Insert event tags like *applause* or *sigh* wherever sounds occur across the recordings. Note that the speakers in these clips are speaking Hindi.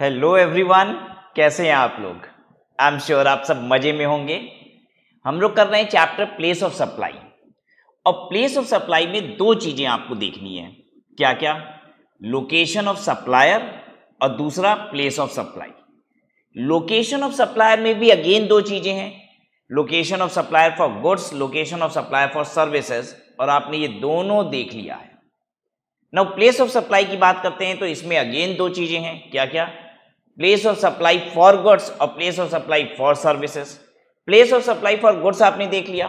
हेलो एवरीवन कैसे हैं आप लोग आई एम श्योर आप सब मजे में होंगे हम लोग कर रहे हैं चैप्टर प्लेस ऑफ सप्लाई और प्लेस ऑफ सप्लाई में दो चीज़ें आपको देखनी है क्या क्या लोकेशन ऑफ सप्लायर और दूसरा place of supply location of supplier में भी अगेन दो चीज़ें हैं location of supplier for goods location of supplier for services और आपने ये दोनों देख लिया है नाउ प्लेस ऑफ सप्लाई की बात करते हैं तो इसमें अगेन दो चीज़ें हैं क्या क्या place of supply for goods और place of supply for services place of supply for goods आपने देख लिया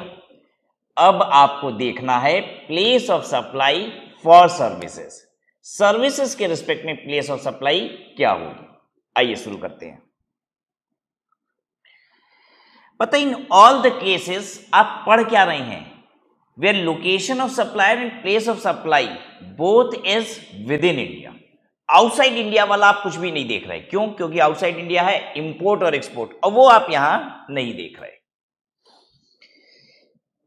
अब आपको देखना है place of supply for services services के रिस्पेक्ट में प्लेस ऑफ सप्लाई क्या होगी आइए शुरू करते हैं पता इन ऑल द केसेस आप पढ़ क्या रहे हैं where location of supplier and place of supply both is within India outside India वाला आप कुछ भी नहीं देख रहे क्यों क्योंकि आउटसाइड इंडिया है इंपोर्ट और एक्सपोर्ट और वो आप यहां नहीं देख रहे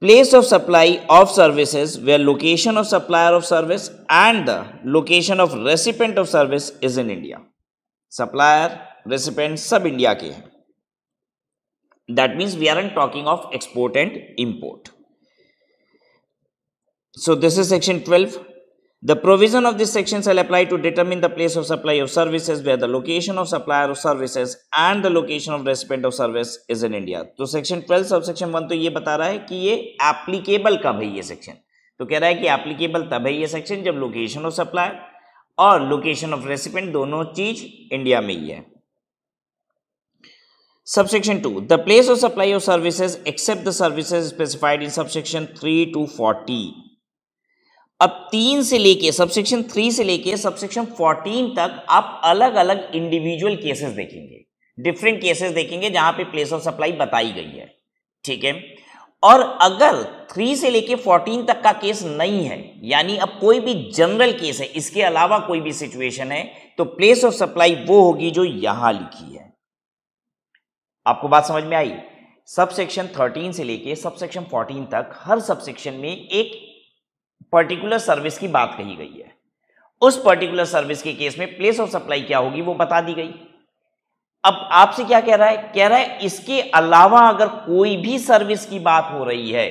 place of supply of services where location of supplier of service and the location of recipient of service is in India supplier recipient सब इंडिया के हैं that means we are an talking of export and import so this is section twelve The provision of this section shall apply to determine the place of supply of services where the location of supplier of services and the location of recipient of service is in India. तो section 12 सब section 1 तो ये बता रहा है कि ये applicable कब है ये section. तो कह रहा है कि applicable तब है ये section जब location of supplier और location of recipient दोनों चीज इंडिया में ही है. Subsection 2. The place of supply of services except the services specified in subsection 3 to 40. अब तीन से लेके सबसेक्शन थ्री से लेके सबसेक्शन फोर्टीन तक आप अलग अलग इंडिविजुअल केसेस देखेंगे डिफरेंट केसेस देखेंगे जहां पे प्लेस ऑफ सप्लाई बताई गई है ठीक है और अगर थ्री से लेके फोर्टीन तक का केस नहीं है यानी अब कोई भी जनरल केस है इसके अलावा कोई भी सिचुएशन है तो प्लेस ऑफ सप्लाई वो होगी जो यहां लिखी है आपको बात समझ में आई सबसेक्शन 13 से लेके सबसेक्शन 14 तक हर सबसेक्शन में एक पर्टिकुलर सर्विस की बात कही गई है उस पर्टिकुलर सर्विस के केस में प्लेस ऑफ सप्लाई क्या होगी वो बता दी गई अब आपसे क्या कह रहा है कह रहा है इसके अलावा अगर कोई भी सर्विस की बात हो रही है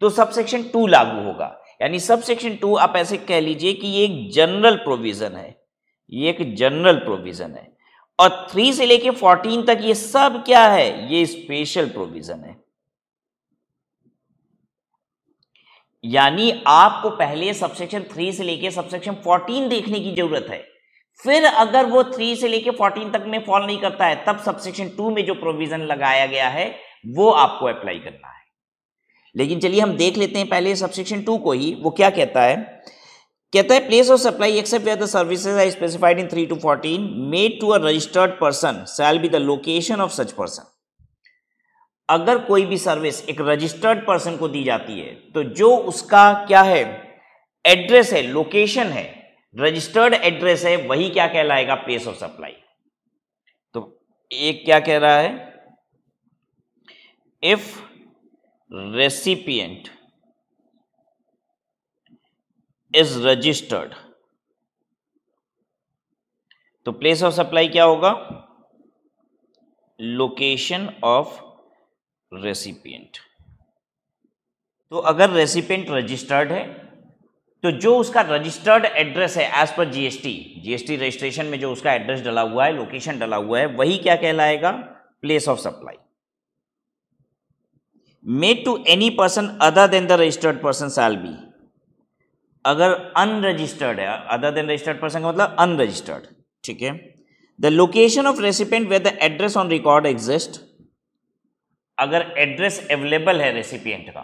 तो सबसेक्शन टू लागू होगा यानी सबसेक्शन टू आप ऐसे कह लीजिए कि ये एक जनरल प्रोविजन है ये एक जनरल प्रोविजन है और थ्री से लेके फोर्टीन तक ये सब क्या है ये स्पेशल प्रोविजन है यानी आपको पहले सबसेक्शन थ्री से लेके सबसेक्शन फोर्टीन देखने की जरूरत है फिर अगर वो थ्री से लेके फोर्टीन तक में फॉल नहीं करता है तब सबसेक्शन टू में जो प्रोविजन लगाया गया है वो आपको अप्लाई करना है लेकिन चलिए हम देख लेते हैं पहले सबसेक्शन टू को ही वो क्या कहता है कहता है place of supply except services are specified in three to fourteen made to a registered person shall be the location of such person अगर कोई भी सर्विस एक रजिस्टर्ड पर्सन को दी जाती है तो जो उसका क्या है एड्रेस है लोकेशन है रजिस्टर्ड एड्रेस है वही क्या कहलाएगा प्लेस ऑफ सप्लाई तो एक क्या कह रहा है इफ रेसिपियंट इज रजिस्टर्ड तो प्लेस ऑफ सप्लाई क्या होगा लोकेशन ऑफ रेसिपिएंट तो अगर रेसिपिएंट रजिस्टर्ड है तो जो उसका रजिस्टर्ड एड्रेस है as per GST GST registration में जो उसका एड्रेस डला हुआ है लोकेशन डला हुआ है वही क्या कहलाएगा place of supply made to any person other than the registered person shall be अगर अनरजिस्टर्ड है अदर देन रजिस्टर्ड पर्सन का मतलब अनरजिस्टर्ड ठीक है the location of recipient where the address on record exist अगर एड्रेस अवेलेबल है रेसिपियंट का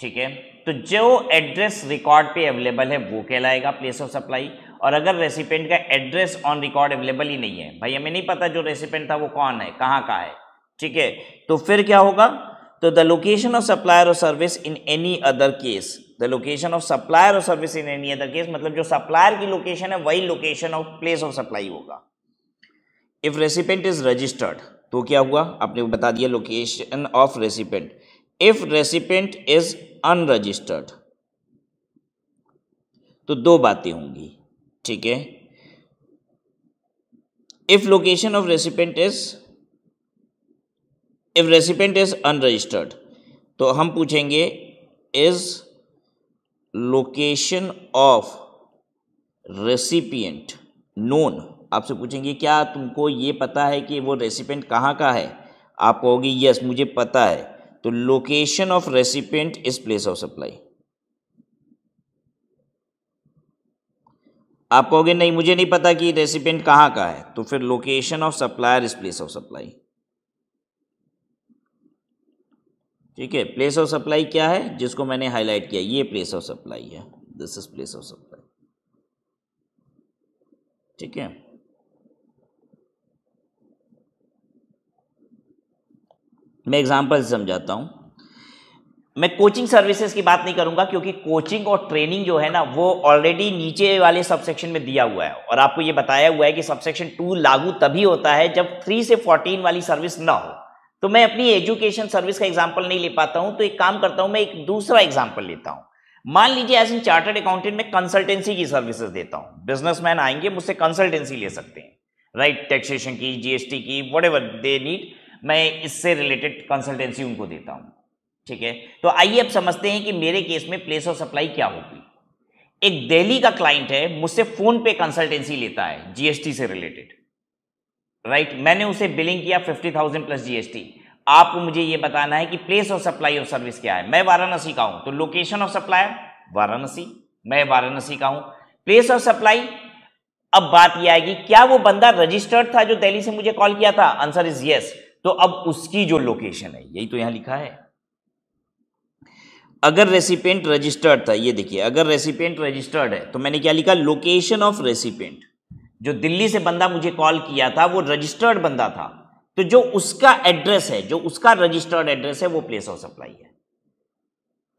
ठीक है तो जो एड्रेस रिकॉर्ड पे अवेलेबल है वो कहलाएगा प्लेस ऑफ सप्लाई और अगर रेसिपेंट का एड्रेस ऑन रिकॉर्ड अवेलेबल ही नहीं है भाई हमें नहीं पता जो रेसिपेंट था वो कौन है कहाँ का है ठीक है तो फिर क्या होगा तो द लोकेशन ऑफ सप्लायर और service in any other case the location of supplier और service in any other case मतलब जो सप्लायर की लोकेशन है वही location of place of supply होगा इफ रेसिपेंट इज रजिस्टर्ड तो क्या हुआ आपने बता दिया location of recipient if recipient is unregistered तो दो बातें होंगी ठीक है if location of recipient is if recipient is unregistered तो हम पूछेंगे is location of recipient known आपसे पूछेंगे क्या तुमको ये पता है कि वो रेसिपेंट कहाँ का है आप कहोगे यस मुझे पता है तो location of recipient is place of supply आप कहोगे नहीं मुझे नहीं पता कि रेसिपेंट कहाँ का है तो फिर location of supplier is place of supply ठीक है प्लेस ऑफ सप्लाई क्या है जिसको मैंने हाईलाइट किया ये प्लेस ऑफ सप्लाई है this is place of supply ठीक है मैं एग्जाम्पल समझाता हूँ मैं कोचिंग सर्विसेज की बात नहीं करूंगा क्योंकि कोचिंग और ट्रेनिंग जो है ना वो ऑलरेडी नीचे वाले सबसेक्शन में दिया हुआ है और आपको ये बताया हुआ है कि सबसेक्शन टू लागू तभी होता है जब थ्री से फोर्टीन वाली सर्विस ना हो तो मैं अपनी एजुकेशन सर्विस का एग्जाम्पल नहीं ले पाता हूँ तो एक काम करता हूँ मैं एक दूसरा एग्जाम्पल लेता हूँ मान लीजिए एज इन चार्टर्ड अकाउंटेंट में कंसल्टेंसी की सर्विसेज देता हूँ बिजनेसमैन आएंगे मुझसे कंसल्टेंसी ले सकते हैं राइट टैक्सेशन की जीएसटी की वट दे नीड मैं इससे रिलेटेड कंसल्टेंसी उनको देता हूं ठीक है तो आइए अब समझते हैं कि मेरे केस में प्लेस ऑफ सप्लाई क्या होगी एक दिल्ली का क्लाइंट है मुझसे फोन पे कंसल्टेंसी लेता है जीएसटी से रिलेटेड राइट right? मैंने उसे बिलिंग किया फिफ्टी थाउजेंड प्लस जीएसटी आपको मुझे यह बताना है कि place of supply of service क्या है मैं वाराणसी का हूं तो लोकेशन ऑफ सप्लायर वाराणसी मैं वाराणसी का हूं प्लेस ऑफ सप्लाई अब बात यह आएगी क्या वो बंदा रजिस्टर्ड था जो दिल्ली से मुझे कॉल किया था आंसर इज यस तो अब उसकी जो लोकेशन है यही तो यहां लिखा है अगर रेसिपेंट रजिस्टर्ड था ये देखिए अगर रेसिपेंट रजिस्टर्ड है तो मैंने क्या लिखा लोकेशन ऑफ रेसिपेंट जो दिल्ली से बंदा मुझे कॉल किया था वो रजिस्टर्ड बंदा था तो जो उसका एड्रेस है जो उसका रजिस्टर्ड एड्रेस है वो प्लेस ऑफ सप्लाई है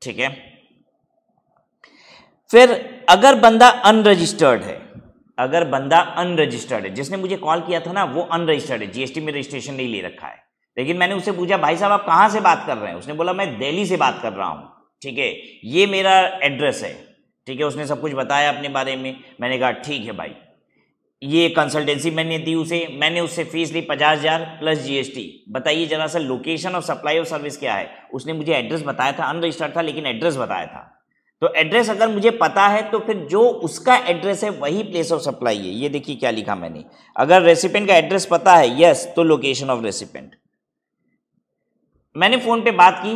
ठीक है फिर अगर बंदा अनरजिस्टर्ड है अगर बंदा अनरजिस्टर्ड है जिसने मुझे कॉल किया था ना वो अनरजिस्टर्ड है जीएसटी में रजिस्ट्रेशन नहीं ले रखा है लेकिन मैंने उसे पूछा भाई साहब आप कहाँ से बात कर रहे हैं उसने बोला मैं दिल्ली से बात कर रहा हूँ ठीक है ये मेरा एड्रेस है ठीक है उसने सब कुछ बताया अपने बारे में मैंने कहा ठीक है भाई ये कंसल्टेंसी मैंने दी उसे मैंने उससे फीस ली पचास हज़ार प्लस जीएसटी बताइए जरा सर लोकेशन और सप्लाई ऑफ सर्विस क्या है उसने मुझे एड्रेस बताया था अनरजिस्टर्ड था लेकिन एड्रेस बताया था तो एड्रेस अगर मुझे पता है तो फिर जो उसका एड्रेस है वही प्लेस ऑफ सप्लाई है ये देखिए क्या लिखा मैंने अगर रेसिपेंट का एड्रेस पता है यस तो लोकेशन ऑफ रेसिपेंट मैंने फ़ोन पे बात की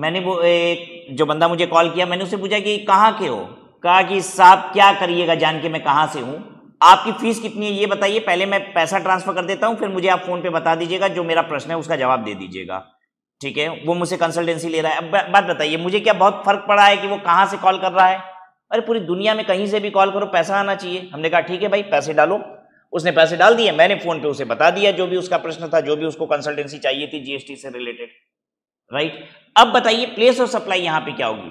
मैंने वो एक जो बंदा मुझे कॉल किया मैंने उससे पूछा कि कहाँ के हो कहा कि साहब क्या करिएगा जान के मैं कहाँ से हूँ आपकी फ़ीस कितनी है ये बताइए पहले मैं पैसा ट्रांसफ़र कर देता हूँ फिर मुझे आप फ़ोन पे बता दीजिएगा जो मेरा प्रश्न है उसका जवाब दे दीजिएगा ठीक है वो मुझसे कंसल्टेंसी ले रहा है अब बात बताइए मुझे क्या बहुत फर्क पड़ा है कि वो कहाँ से कॉल कर रहा है अरे पूरी दुनिया में कहीं से भी कॉल करो पैसा आना चाहिए हमने कहा ठीक है भाई पैसे डालो उसने पैसे डाल दिए मैंने फोन पे उसे बता दिया जो भी उसका प्रश्न था जो भी उसको कंसल्टेंसी चाहिए थी जीएसटी से रिलेटेड राइट अब बताइए प्लेस ऑफ सप्लाई यहां पे क्या होगी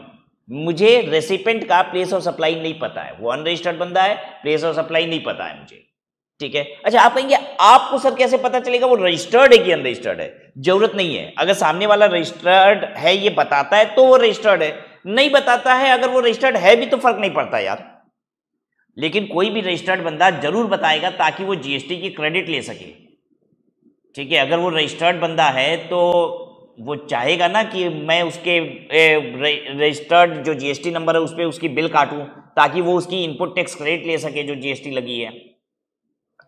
मुझे रेसिपेंट का प्लेस ऑफ सप्लाई नहीं पता है वो अनरजिस्टर्ड बंदा है प्लेस ऑफ सप्लाई नहीं पता है मुझे ठीक है अच्छा आप कहेंगे आपको सर कैसे पता चलेगा वो रजिस्टर्ड है कि अनरजिस्टर्ड है जरूरत नहीं है अगर सामने वाला रजिस्टर्ड है ये बताता है तो वो रजिस्टर्ड है नहीं बताता है अगर वो रजिस्टर्ड है भी तो फर्क नहीं पड़ता यार लेकिन कोई भी रजिस्टर्ड बंदा जरूर बताएगा ताकि वो जीएसटी की क्रेडिट ले सके ठीक है अगर वो रजिस्टर्ड बंदा है तो वो चाहेगा ना कि मैं उसके रजिस्टर्ड जो जीएसटी नंबर है उस पर उसकी बिल काटूं ताकि वो उसकी इनपुट टैक्स क्रेडिट ले सके जो जीएसटी लगी है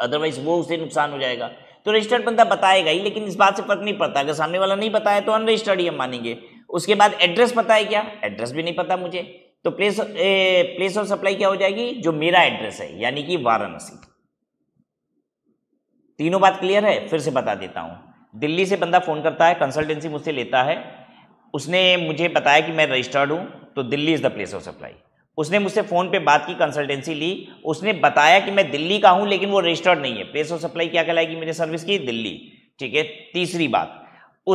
अदरवाइज वो उसे नुकसान हो जाएगा तो रजिस्टर्ड बंदा बताएगा ही लेकिन इस बात से फर्क नहीं पड़ता अगर सामने वाला नहीं बताया तो अनरजिस्टर्ड ही हम मानेंगे उसके बाद एड्रेस पता है क्या एड्रेस भी नहीं पता मुझे तो place uh, place of supply क्या हो जाएगी जो मेरा एड्रेस है यानी कि वाराणसी तीनों बात क्लियर है फिर से बता देता हूं दिल्ली से बंदा फोन करता है कंसल्टेंसी मुझसे लेता है उसने मुझे बताया कि मैं रजिस्टर्ड हूं तो Delhi is the place of supply उसने मुझसे फ़ोन पे बात की कंसल्टेंसी ली उसने बताया कि मैं दिल्ली का हूँ लेकिन वो रजिस्टर्ड नहीं है पेस ऑफ सप्लाई क्या कहलाएगी मेरे सर्विस की दिल्ली ठीक है तीसरी बात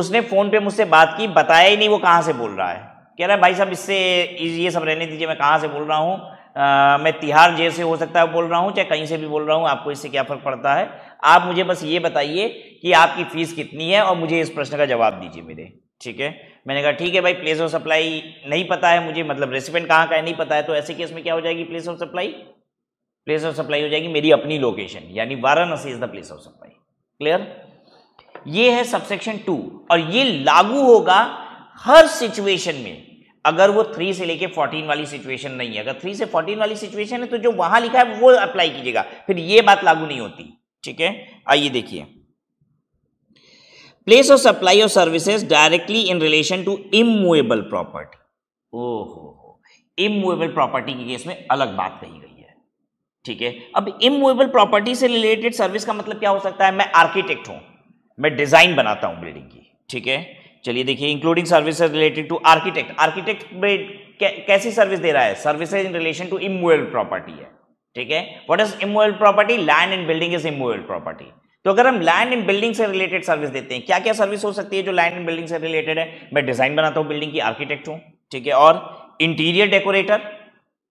उसने फ़ोन पे मुझसे बात की बताया ही नहीं वो कहाँ से बोल रहा है कह रहा है भाई साहब इससे ये सब रहने दीजिए मैं कहाँ से बोल रहा हूँ मैं तिहाड़ जेल से हो सकता है बोल रहा हूँ चाहे कहीं से भी बोल रहा हूँ आपको इससे क्या फ़र्क पड़ता है आप मुझे बस ये बताइए कि आपकी फ़ीस कितनी है और मुझे इस प्रश्न का जवाब दीजिए मेरे ठीक है मैंने कहा ठीक है भाई प्लेस ऑफ सप्लाई नहीं पता है मुझे मतलब रेसिपेंट कहाँ का है नहीं पता है तो ऐसे केस में क्या हो जाएगी place of supply place of supply हो जाएगी मेरी अपनी लोकेशन यानी Varanasi is the place of supply clear ये है सबसेक्शन टू और ये लागू होगा हर सिचुएशन में अगर वो थ्री से लेके फोर्टीन वाली सिचुएशन नहीं है अगर थ्री से फोर्टीन वाली सिचुएशन है तो जो वहां लिखा है वो अप्लाई कीजिएगा फिर ये बात लागू नहीं होती ठीक है आइए देखिए place of supply supply services directly in relation to to property ओ हो इमूवेबल प्रॉपर्टी के केस में अलग बात कही गई है ठीक है अब इमूवेबल प्रॉपर्टी से रिलेटेड सर्विस का मतलब क्या हो सकता है मैं आर्किटेक्ट हूं मैं डिजाइन बनाता हूं बिल्डिंग की ठीक है चलिए देखिए including service related to architect architect कैसी सर्विस दे रहा है services in relation to immovable property है ठीक है what is immovable property land and building is immovable property तो अगर हम लैंड एंड बिल्डिंग से रिलेटेड सर्विस देते हैं क्या क्या सर्विस हो सकती है जो लैंड एंड बिल्डिंग से रिलेटेड है मैं डिजाइन बनाता हूँ बिल्डिंग की आर्किटेक्ट हूँ ठीक है और इंटीरियर डेकोरेटर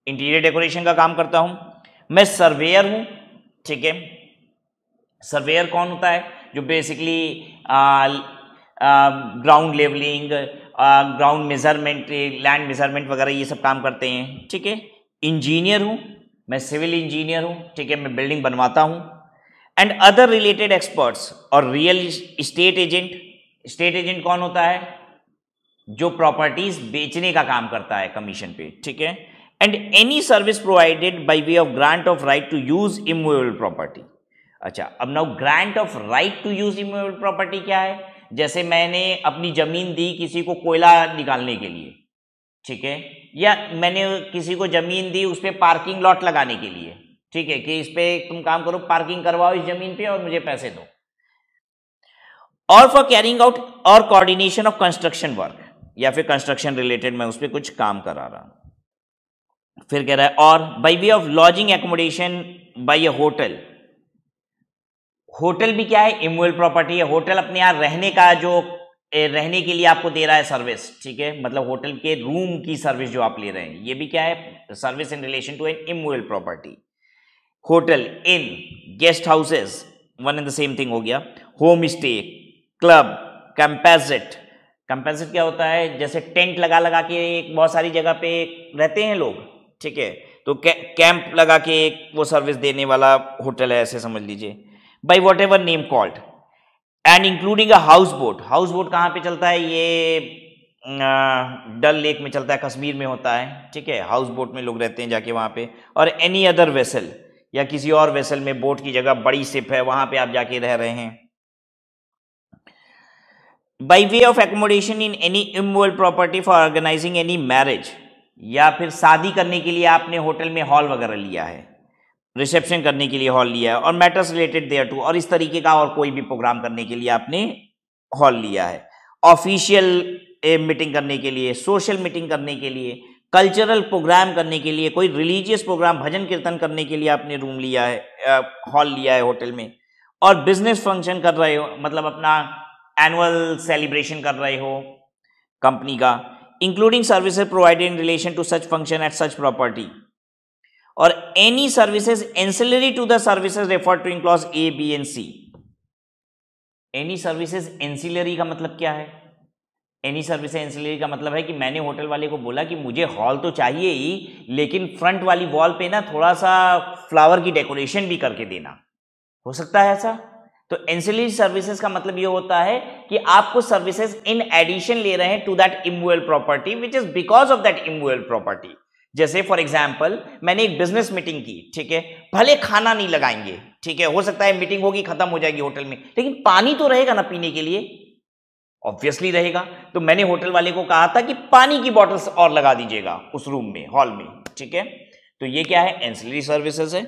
इंटीरियर डेकोरेशन का काम करता हूँ मैं सर्वेयर हूँ ठीक है सर्वेयर कौन होता है जो basically ground levelling ground measurement land measurement वगैरह ये सब काम करते हैं ठीक है इंजीनियर हूँ मैं सिविल इंजीनियर हूँ ठीक है मैं बिल्डिंग बनवाता हूँ एंड अदर रिलेटेड एक्सपर्ट्स और real estate agent estate agent कौन होता है जो प्रॉपर्टीज बेचने का काम करता है कमीशन पे ठीक है and any service provided by way of grant of right to use immovable property अच्छा अब now grant of right to use immovable property क्या है जैसे मैंने अपनी जमीन दी किसी को कोयला निकालने के लिए ठीक है या मैंने किसी को जमीन दी उस पर पार्किंग लॉट लगाने के लिए ठीक है कि इस पर तुम काम करो पार्किंग करवाओ इस जमीन पे और मुझे पैसे दो और फॉर कैरिंग आउट और कोऑर्डिनेशन ऑफ कंस्ट्रक्शन वर्क या फिर कंस्ट्रक्शन रिलेटेड मैं उस पर कुछ काम करा रहा हूं फिर कह रहा है और by way of lodging accommodation by a hotel hotel भी क्या है इमोल प्रॉपर्टी है होटल अपने यहां रहने का जो रहने के लिए आपको दे रहा है सर्विस ठीक है मतलब होटल के रूम की सर्विस जो आप ले रहे हैं ये भी क्या है service in relation to an immovable property hotel inn guest houses one and the same thing हो गया home stay club campsite campsite क्या होता है जैसे टेंट लगा लगा के एक बहुत सारी जगह पे रहते हैं लोग ठीक है तो कैंप लगा के एक वो सर्विस देने वाला होटल है ऐसे समझ लीजिए by whatever name called and including a houseboat houseboat कहाँ पर चलता है ये डल अं, लेक में चलता है कश्मीर में होता है ठीक है हाउस बोट में लोग रहते हैं जाके वहाँ पे और एनी अदर वेसल या किसी और वेसल में बोट की जगह बड़ी सिप है वहां पे आप जाके रह रहे हैं by way of accommodation in any immovable property for organising any marriage या फिर शादी करने के लिए आपने होटल में हॉल वगैरह लिया है रिसेप्शन करने के लिए हॉल लिया है और मैटर्स रिलेटेड देयर टू और इस तरीके का और कोई भी प्रोग्राम करने के लिए आपने हॉल लिया है ऑफिशियल मीटिंग करने के लिए सोशल मीटिंग करने के लिए कल्चरल प्रोग्राम करने के लिए कोई रिलीजियस प्रोग्राम भजन कीर्तन करने के लिए आपने रूम लिया है हॉल लिया है होटल में और बिजनेस फंक्शन कर रहे हो मतलब अपना एनुअल सेलिब्रेशन कर रहे हो कंपनी का including services provided in relation to such function at such property और any services ancillary to the services refer to in clause A B and C any services ancillary का मतलब क्या है एनी सर्विस एंसिलरी का मतलब है कि मैंने होटल वाले को बोला कि मुझे हॉल तो चाहिए ही लेकिन फ्रंट वाली वॉल पे ना थोड़ा सा फ्लावर की डेकोरेशन भी करके देना हो सकता है ऐसा तो एंसिलरी सर्विसेज का मतलब ये होता है कि आपको सर्विसेज इन एडिशन ले रहे हैं to that immovable property which is because of that immovable property जैसे फॉर एग्जाम्पल मैंने एक बिजनेस मीटिंग की ठीक है भले खाना नहीं लगाएंगे ठीक है हो सकता है मीटिंग होगी खत्म हो जाएगी होटल में लेकिन पानी तो रहेगा ना पीने के लिए ऑब्वियसली रहेगा तो मैंने होटल वाले को कहा था कि पानी की बॉटल्स और लगा दीजिएगा उस रूम में हॉल में ठीक है तो ये क्या है एंसिलरी सर्विसेज है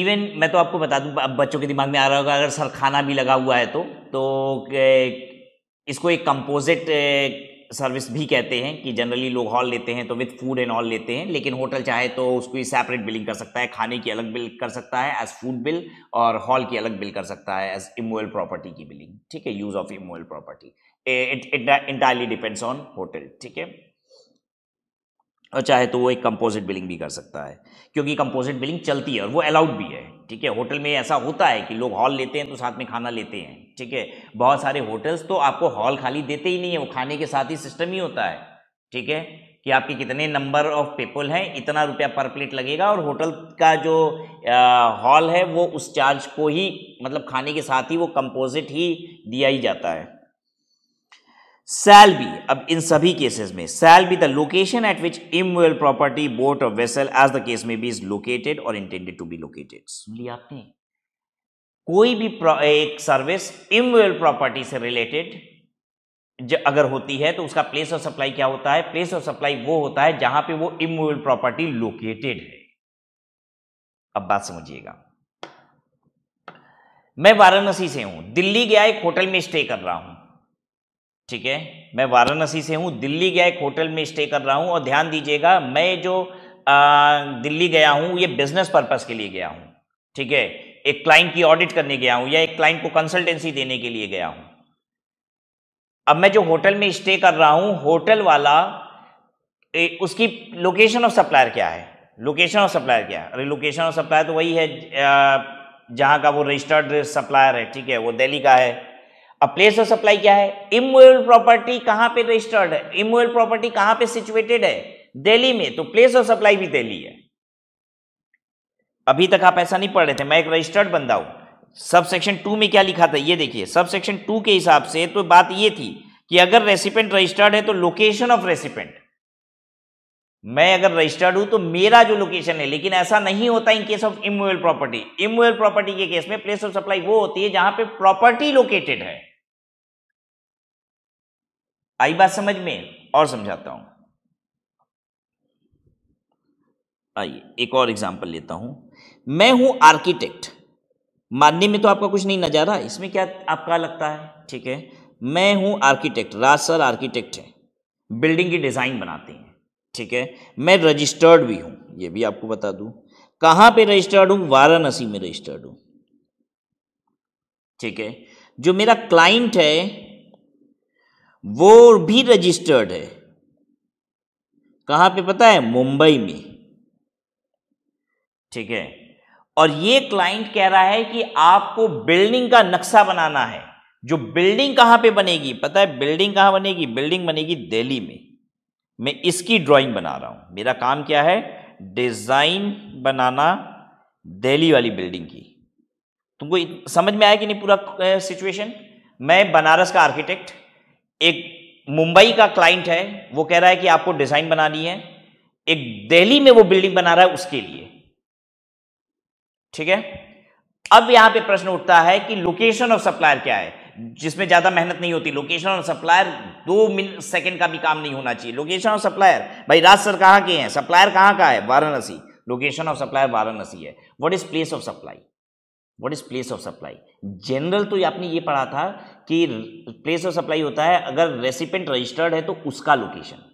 इवन मैं तो आपको बता दूं अब बच्चों के दिमाग में आ रहा होगा अगर सर खाना भी लगा हुआ है तो तो इसको एक कंपोजिट सर्विस भी कहते हैं कि जनरली लोग हॉल लेते हैं तो विथ फूड एंड ऑल लेते हैं लेकिन होटल चाहे तो उसकी सेपरेट बिलिंग कर सकता है खाने की अलग बिल कर सकता है एज फूड बिल और हॉल की अलग बिल कर सकता है एज इमोल प्रॉपर्टी की बिलिंग ठीक है use of immovable property it entirely depends on hotel ठीक है और चाहे तो वो एक कंपोजिट बिलिंग भी कर सकता है क्योंकि कंपोजिट बिलिंग चलती है और वो अलाउड भी है ठीक है होटल में ऐसा होता है कि लोग हॉल लेते हैं तो साथ में खाना लेते हैं ठीक है बहुत सारे होटल्स तो आपको हॉल खाली देते ही नहीं है वो खाने के साथ ही सिस्टम ही होता है ठीक है कि आपके कितने नंबर ऑफ पीपल हैं इतना रुपया पर प्लेट लगेगा और होटल का जो हॉल है वो उस चार्ज को ही मतलब खाने के साथ ही वो कंपोजिट ही दिया ही जाता है सैल बी अब इन सभी केसेस में shall be the location at which immovable property boat of vessel as the case may be is located और इंटेंडेड टू बी लोकेटेड सुन लिया आपने कोई भी एक सर्विस इमोल प्रॉपर्टी से रिलेटेड अगर होती है तो उसका प्लेस ऑफ सप्लाई क्या होता है प्लेस ऑफ सप्लाई वो होता है जहां पे वो इमोल प्रॉपर्टी लोकेटेड है अब बात समझिएगा मैं वाराणसी से हूं दिल्ली गया एक होटल में स्टे कर रहा हूं ठीक है मैं वाराणसी से हूँ दिल्ली गया एक होटल में स्टे कर रहा हूँ और ध्यान दीजिएगा मैं जो आ, दिल्ली गया हूँ ये बिजनेस पर्पस के लिए गया हूँ ठीक है एक क्लाइंट की ऑडिट करने गया हूँ या एक क्लाइंट को कंसल्टेंसी देने के लिए गया हूँ अब मैं जो होटल में स्टे कर रहा हूँ होटल वाला ए, उसकी लोकेशन ऑफ सप्लायर क्या है लोकेशन ऑफ सप्लायर क्या है अरे लोकेशन ऑफ सप्लायर तो वही है जहाँ का वो रजिस्टर्ड सप्लायर है ठीक है वो दिल्ली का है अब प्लेस ऑफ सप्लाई क्या है इमोएबल प्रॉपर्टी कहां पे रजिस्टर्ड है इमोएबल प्रॉपर्टी कहां पे सिचुएटेड है दिल्ली में तो प्लेस ऑफ सप्लाई भी दिल्ली है अभी तक आप ऐसा नहीं पढ़ रहे थे मैं एक रजिस्टर्ड बंदा हूं सब सेक्शन टू में क्या लिखा था ये देखिए सब सेक्शन टू के हिसाब से तो बात ये थी कि अगर रेसिपेंट रजिस्टर्ड है तो लोकेशन ऑफ रेसिपेंट मैं अगर रजिस्टर्ड हूं तो मेरा जो लोकेशन है लेकिन ऐसा नहीं होता in case of immovable property immovable property के केस में प्लेस ऑफ सप्लाई वो होती है जहां पे प्रॉपर्टी लोकेटेड है आई बात समझ में और समझाता हूं आइए एक और एग्जांपल लेता हूं मैं हूं आर्किटेक्ट मानने में तो आपका कुछ नहीं नज़ारा इसमें क्या आपका लगता है ठीक है मैं हूं आर्किटेक्ट राज सर आर्किटेक्ट है बिल्डिंग की डिज़ाइन बनाते हैं ठीक है मैं रजिस्टर्ड भी हूं यह भी आपको बता दू कहां पे रजिस्टर्ड हूं वाराणसी में रजिस्टर्ड हूं ठीक है जो मेरा क्लाइंट है वो भी रजिस्टर्ड है कहाँ पे पता है मुंबई में ठीक है और ये क्लाइंट कह रहा है कि आपको बिल्डिंग का नक्शा बनाना है जो बिल्डिंग कहाँ पे बनेगी पता है बिल्डिंग कहाँ बनेगी बिल्डिंग बनेगी दिल्ली में मैं इसकी ड्राइंग बना रहा हूँ मेरा काम क्या है डिज़ाइन बनाना दिल्ली वाली बिल्डिंग की तुमको समझ में आया कि नहीं पूरा सिचुएशन मैं बनारस का आर्किटेक्ट एक मुंबई का क्लाइंट है वो कह रहा है कि आपको डिजाइन बनानी है एक दिल्ली में वो बिल्डिंग बना रहा है उसके लिए ठीक है अब यहां पे प्रश्न उठता है कि लोकेशन ऑफ सप्लायर क्या है जिसमें ज्यादा मेहनत नहीं होती लोकेशन और सप्लायर दो मिनट सेकंड का भी काम नहीं होना चाहिए लोकेशन और सप्लायर भाई राज सर कहां के हैं सप्लायर कहां का है Varanasi location of supplier Varanasi है what is place of supply what is place of supply general तो आपने ये पढ़ा था कि प्लेस ऑफ सप्लाई होता है अगर रेसिपेंट रजिस्टर्ड है तो उसका लोकेशन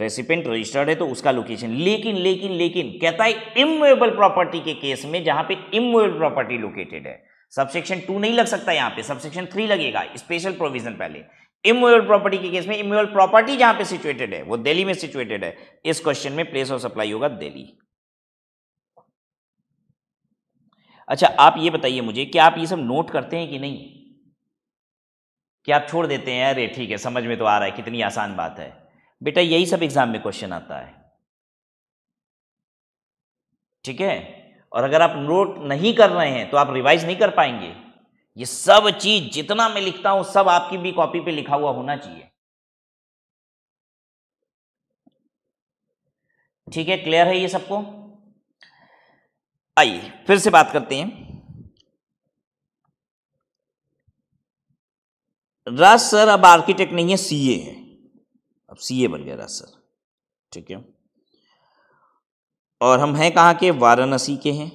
रेसिपेंट रजिस्टर्ड है तो उसका लोकेशन लेकिन लेकिन लेकिन कहता है इमोएबल प्रॉपर्टी के केस में जहां पे इमोएबल प्रॉपर्टी लोकेटेड है सबसेक्शन टू नहीं लग सकता यहां पे सबसेक्शन थ्री लगेगा स्पेशल प्रोविजन पहले इमोएबल प्रॉपर्टी के केस में इमोएबल प्रॉपर्टी जहां पे सिचुएटेड है वो दिल्ली में सिचुएटेड है इस क्वेश्चन में प्लेस ऑफ सप्लाई होगा दिल्ली अच्छा आप ये बताइए मुझे कि आप ये सब नोट करते हैं कि नहीं कि आप छोड़ देते हैं अरे ठीक है समझ में तो आ रहा है कितनी आसान बात है बेटा यही सब एग्जाम में क्वेश्चन आता है ठीक है और अगर आप नोट नहीं कर रहे हैं तो आप रिवाइज नहीं कर पाएंगे ये सब चीज जितना मैं लिखता हूं सब आपकी भी कॉपी पे लिखा हुआ होना चाहिए ठीक है क्लियर है ये सबको आइए फिर से बात करते हैं राज सर अब आर्किटेक्ट नहीं है सीए है अब सीए बन गया राज सर ठीक है और हम हैं कहाँ के वाराणसी के हैं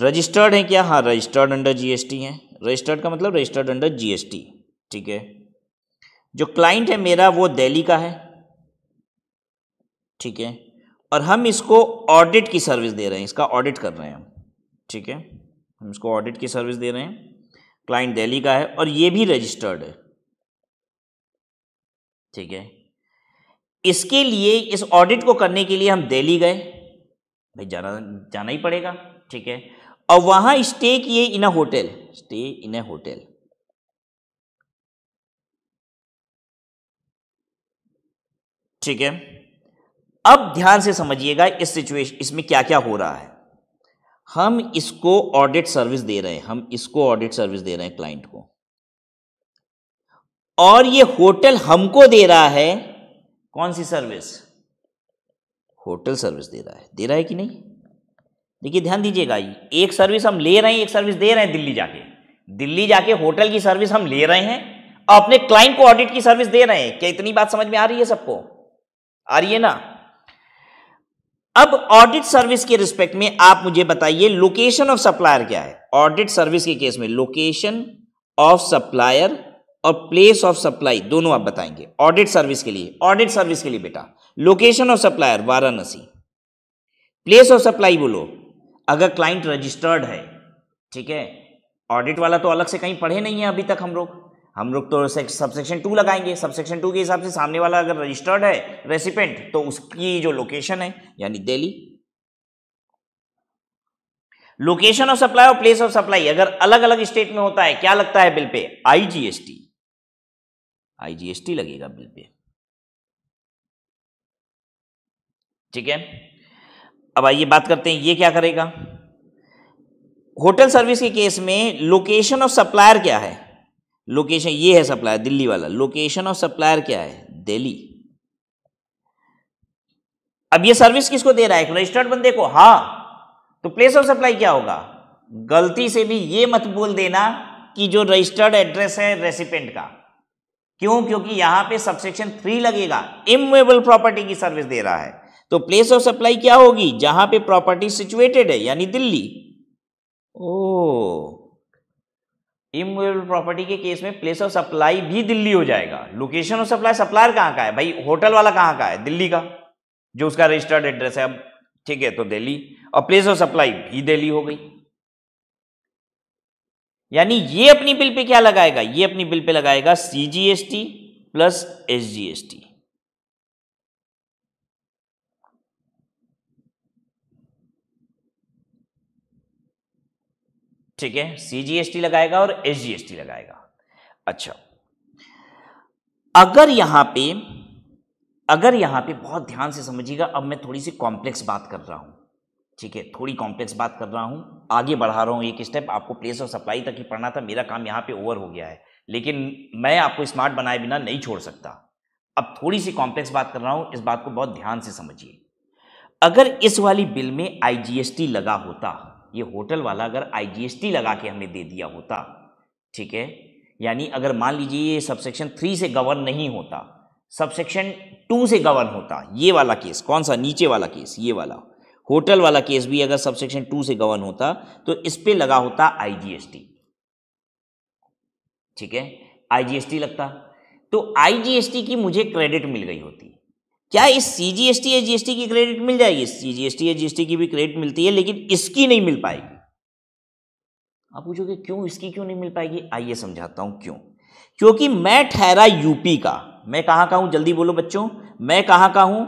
रजिस्टर्ड हैं क्या हाँ रजिस्टर्ड अंडर जीएसटी हैं रजिस्टर्ड का मतलब रजिस्टर्ड अंडर जीएसटी ठीक है जो क्लाइंट है मेरा वो दिल्ली का है ठीक है और हम इसको ऑडिट की सर्विस दे रहे हैं इसका ऑडिट कर रहे हैं ठीक है हम इसको ऑडिट की सर्विस दे रहे हैं क्लाइंट दिल्ली का है और ये भी रजिस्टर्ड है ठीक है इसके लिए इस ऑडिट को करने के लिए हम दिल्ली गए भाई जाना जाना ही पड़ेगा ठीक है और वहां स्टे किए in a hotel stay in a hotel ठीक है अब ध्यान से समझिएगा इस सिचुएशन इसमें क्या क्या हो रहा है हम इसको ऑडिट सर्विस दे रहे हैं हम इसको ऑडिट सर्विस दे रहे हैं क्लाइंट को और ये होटल हमको दे रहा है कौन सी सर्विस होटल सर्विस दे रहा है दे रहा है कि नहीं देखिए ध्यान दीजिएगा एक सर्विस हम ले रहे हैं एक सर्विस दे रहे हैं दिल्ली जाके दिल्ली जाके होटल की सर्विस हम ले रहे हैं और अपने क्लाइंट को ऑडिट की सर्विस दे रहे हैं क्या इतनी बात समझ में आ रही है सबको आ रही है ना अब ऑडिट सर्विस के रिस्पेक्ट में आप मुझे बताइए लोकेशन ऑफ सप्लायर क्या है ऑडिट सर्विस के केस में लोकेशन ऑफ सप्लायर और प्लेस ऑफ सप्लाई दोनों आप बताएंगे ऑडिट सर्विस के लिए ऑडिट सर्विस के लिए बेटा location of supplier Varanasi place of supply बोलो अगर क्लाइंट रजिस्टर्ड है ठीक है ऑडिट वाला तो अलग से कहीं पढ़े नहीं है अभी तक हम लोग हम लोग तो सबसेक्शन टू लगाएंगे सबसेक्शन टू के हिसाब से सामने वाला अगर रजिस्टर्ड है रेसिपेंट तो उसकी जो लोकेशन है यानी दिल्ली लोकेशन ऑफ सप्लाई और प्लेस ऑफ सप्लाई अगर अलग अलग स्टेट में होता है क्या लगता है बिल पे आईजीएसटी आईजीएसटी लगेगा बिल पे ठीक है अब आइए बात करते हैं ये क्या करेगा होटल सर्विस के केस में लोकेशन ऑफ सप्लायर क्या है लोकेशन ये है सप्लायर दिल्ली वाला लोकेशन ऑफ सप्लायर क्या है दिल्ली अब ये सर्विस किसको दे रहा है रजिस्टर्ड बंदे को हाँ तो प्लेस ऑफ सप्लाई क्या होगा गलती से भी ये मत बोल देना कि जो रजिस्टर्ड एड्रेस है रेसिपेंट का क्यों क्योंकि यहां पे सबसेक्शन थ्री लगेगा इमुएबल प्रॉपर्टी की सर्विस दे रहा है तो प्लेस ऑफ सप्लाई क्या होगी जहां पे प्रॉपर्टी सिचुएटेड है यानी दिल्ली ओ इमोबल प्रॉपर्टी के केस में प्लेस ऑफ सप्लाई भी दिल्ली हो जाएगा लोकेशन ऑफ सप्लाई सप्लायर कहाँ का है भाई होटल वाला कहाँ का है दिल्ली का जो उसका रजिस्टर्ड एड्रेस है अब ठीक है तो दिल्ली और प्लेस ऑफ सप्लाई भी दिल्ली हो गई यानी ये अपनी बिल पे क्या लगाएगा ये अपनी बिल पे लगाएगा सीजीएसटी प्लस एसजीएसटी ठीक है सीजीएसटी लगाएगा और एसजीएसटी लगाएगा अच्छा अगर यहां पे अगर यहां पे बहुत ध्यान से समझिएगा अब मैं थोड़ी सी कॉम्प्लेक्स बात कर रहा हूं ठीक है थोड़ी कॉम्प्लेक्स बात कर रहा हूं आगे बढ़ा रहा हूं एक स्टेप आपको प्लेस ऑफ सप्लाई तक ही पढ़ना था मेरा काम यहां पे ओवर हो गया है लेकिन मैं आपको स्मार्ट बनाए बिना नहीं छोड़ सकता अब थोड़ी सी कॉम्प्लेक्स बात कर रहा हूं इस बात को बहुत ध्यान से समझिए अगर इस वाली बिल में आईजीएसटी लगा होता ये होटल वाला अगर आईजीएसटी लगा के हमें दे दिया होता ठीक है यानी अगर मान लीजिए ये सबसेक्शन थ्री से गवर्न नहीं होता सबसेक्शन टू से गवर्न होता ये वाला केस कौन सा नीचे वाला केस ये वाला होटल वाला केस भी अगर सबसेक्शन टू से गवर्न होता तो इस पर लगा होता आईजीएसटी ठीक है आईजीएसटी लगता तो आईजीएसटी की मुझे क्रेडिट मिल गई होती क्या इस सी जी एस टी या जीएसटी की क्रेडिट मिल जाएगी सी जी एस टी या जीएसटी की भी क्रेडिट मिलती है लेकिन इसकी नहीं मिल पाएगी आप पूछोगे क्यों इसकी क्यों नहीं मिल पाएगी आइए समझाता हूं क्यों क्योंकि मैं ठहरा यूपी का मैं कहां का हूं जल्दी बोलो बच्चों मैं कहां का हूं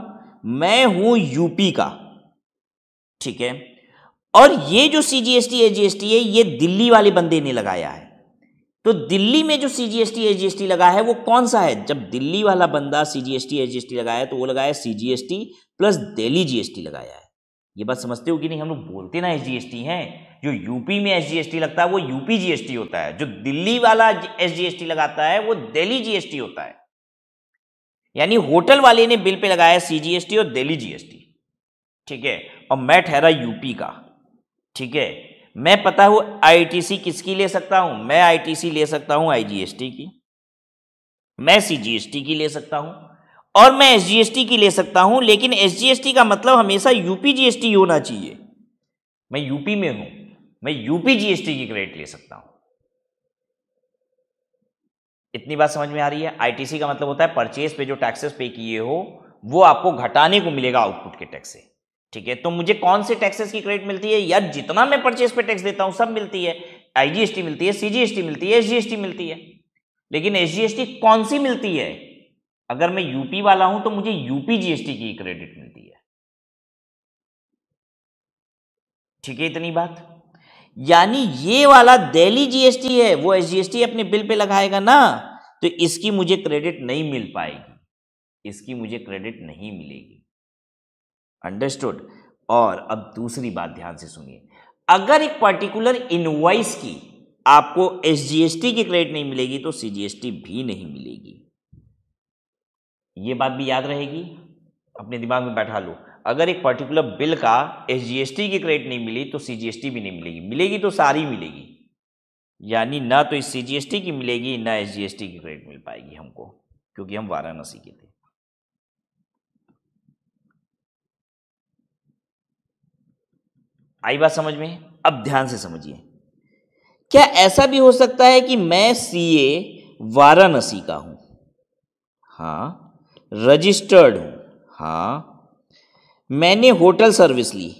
मैं हूं यूपी का ठीक है और ये जो सी जी एस टी है ये दिल्ली वाले बंदे ने लगाया है तो दिल्ली में जो C G S T S G S T लगा है वो कौन सा है जब दिल्ली वाला बंदा C G S T S G S T लगाया तो वो लगाया C G S T plus Delhi G S T लगाया है ये बात समझते हो कि नहीं हम लोग बोलते ना एस जी एस टी है जो यूपी में एस जी एस टी लगता है वो यूपी जी एस टी होता है जो दिल्ली वाला एस जी एस टी लगाता है वो दिल्ली जी एस टी होता है यानी होटल वाले ने बिल पे लगाया सी जी एस टी और दिल्ली जी एस टी ठीक है और मैं ठहरा यूपी का ठीक है मैं पता हूं आईटीसी किसकी ले सकता हूं मैं आईटीसी ले सकता हूं आईजीएसटी की मैं सीजीएसटी की ले सकता हूं और मैं एसजीएसटी की ले सकता हूं लेकिन एसजीएसटी का मतलब हमेशा यूपी जीएसटी होना चाहिए मैं यूपी में हूं मैं यूपी जीएसटी की क्रेडिट ले सकता हूं इतनी बात समझ में आ रही है आईटीसी का मतलब होता है परचेज पे जो टैक्सेस पे किए हो वो आपको घटाने को मिलेगा आउटपुट के टैक्स से ठीक है तो मुझे कौन से टैक्सेस की क्रेडिट मिलती है यार जितना मैं परचेस पे टैक्स देता हूं सब मिलती है आईजीएसटी मिलती है सीजीएसटी मिलती है एसजीएसटी मिलती है लेकिन एसजीएसटी कौन सी मिलती है अगर मैं यूपी वाला हूं तो मुझे यूपी जीएसटी की क्रेडिट मिलती है ठीक है इतनी बात यानी ये वाला दिल्ली जीएसटी है वो एसजीएसटी अपने बिल पे लगाएगा ना तो इसकी मुझे क्रेडिट नहीं मिल पाएगी इसकी मुझे क्रेडिट नहीं मिलेगी अंडरस्टूड और अब दूसरी बात ध्यान से सुनिए अगर एक पर्टिकुलर इनवाइस की आपको एस की क्रेडिट नहीं मिलेगी तो सी भी नहीं मिलेगी ये बात भी याद रहेगी अपने दिमाग में बैठा लो अगर एक पर्टिकुलर बिल का एस की क्रेडिट नहीं मिली तो सी भी नहीं मिलेगी मिलेगी तो सारी मिलेगी यानी ना तो इस सीजीएसटी की मिलेगी ना एस की क्रेडिट मिल पाएगी हमको क्योंकि हम वाराणसी के थे आई बात समझ में अब ध्यान से समझिए क्या ऐसा भी हो सकता है कि मैं सीए वाराणसी का हूं हाँ रजिस्टर्ड हूं हाँ मैंने होटल सर्विस ली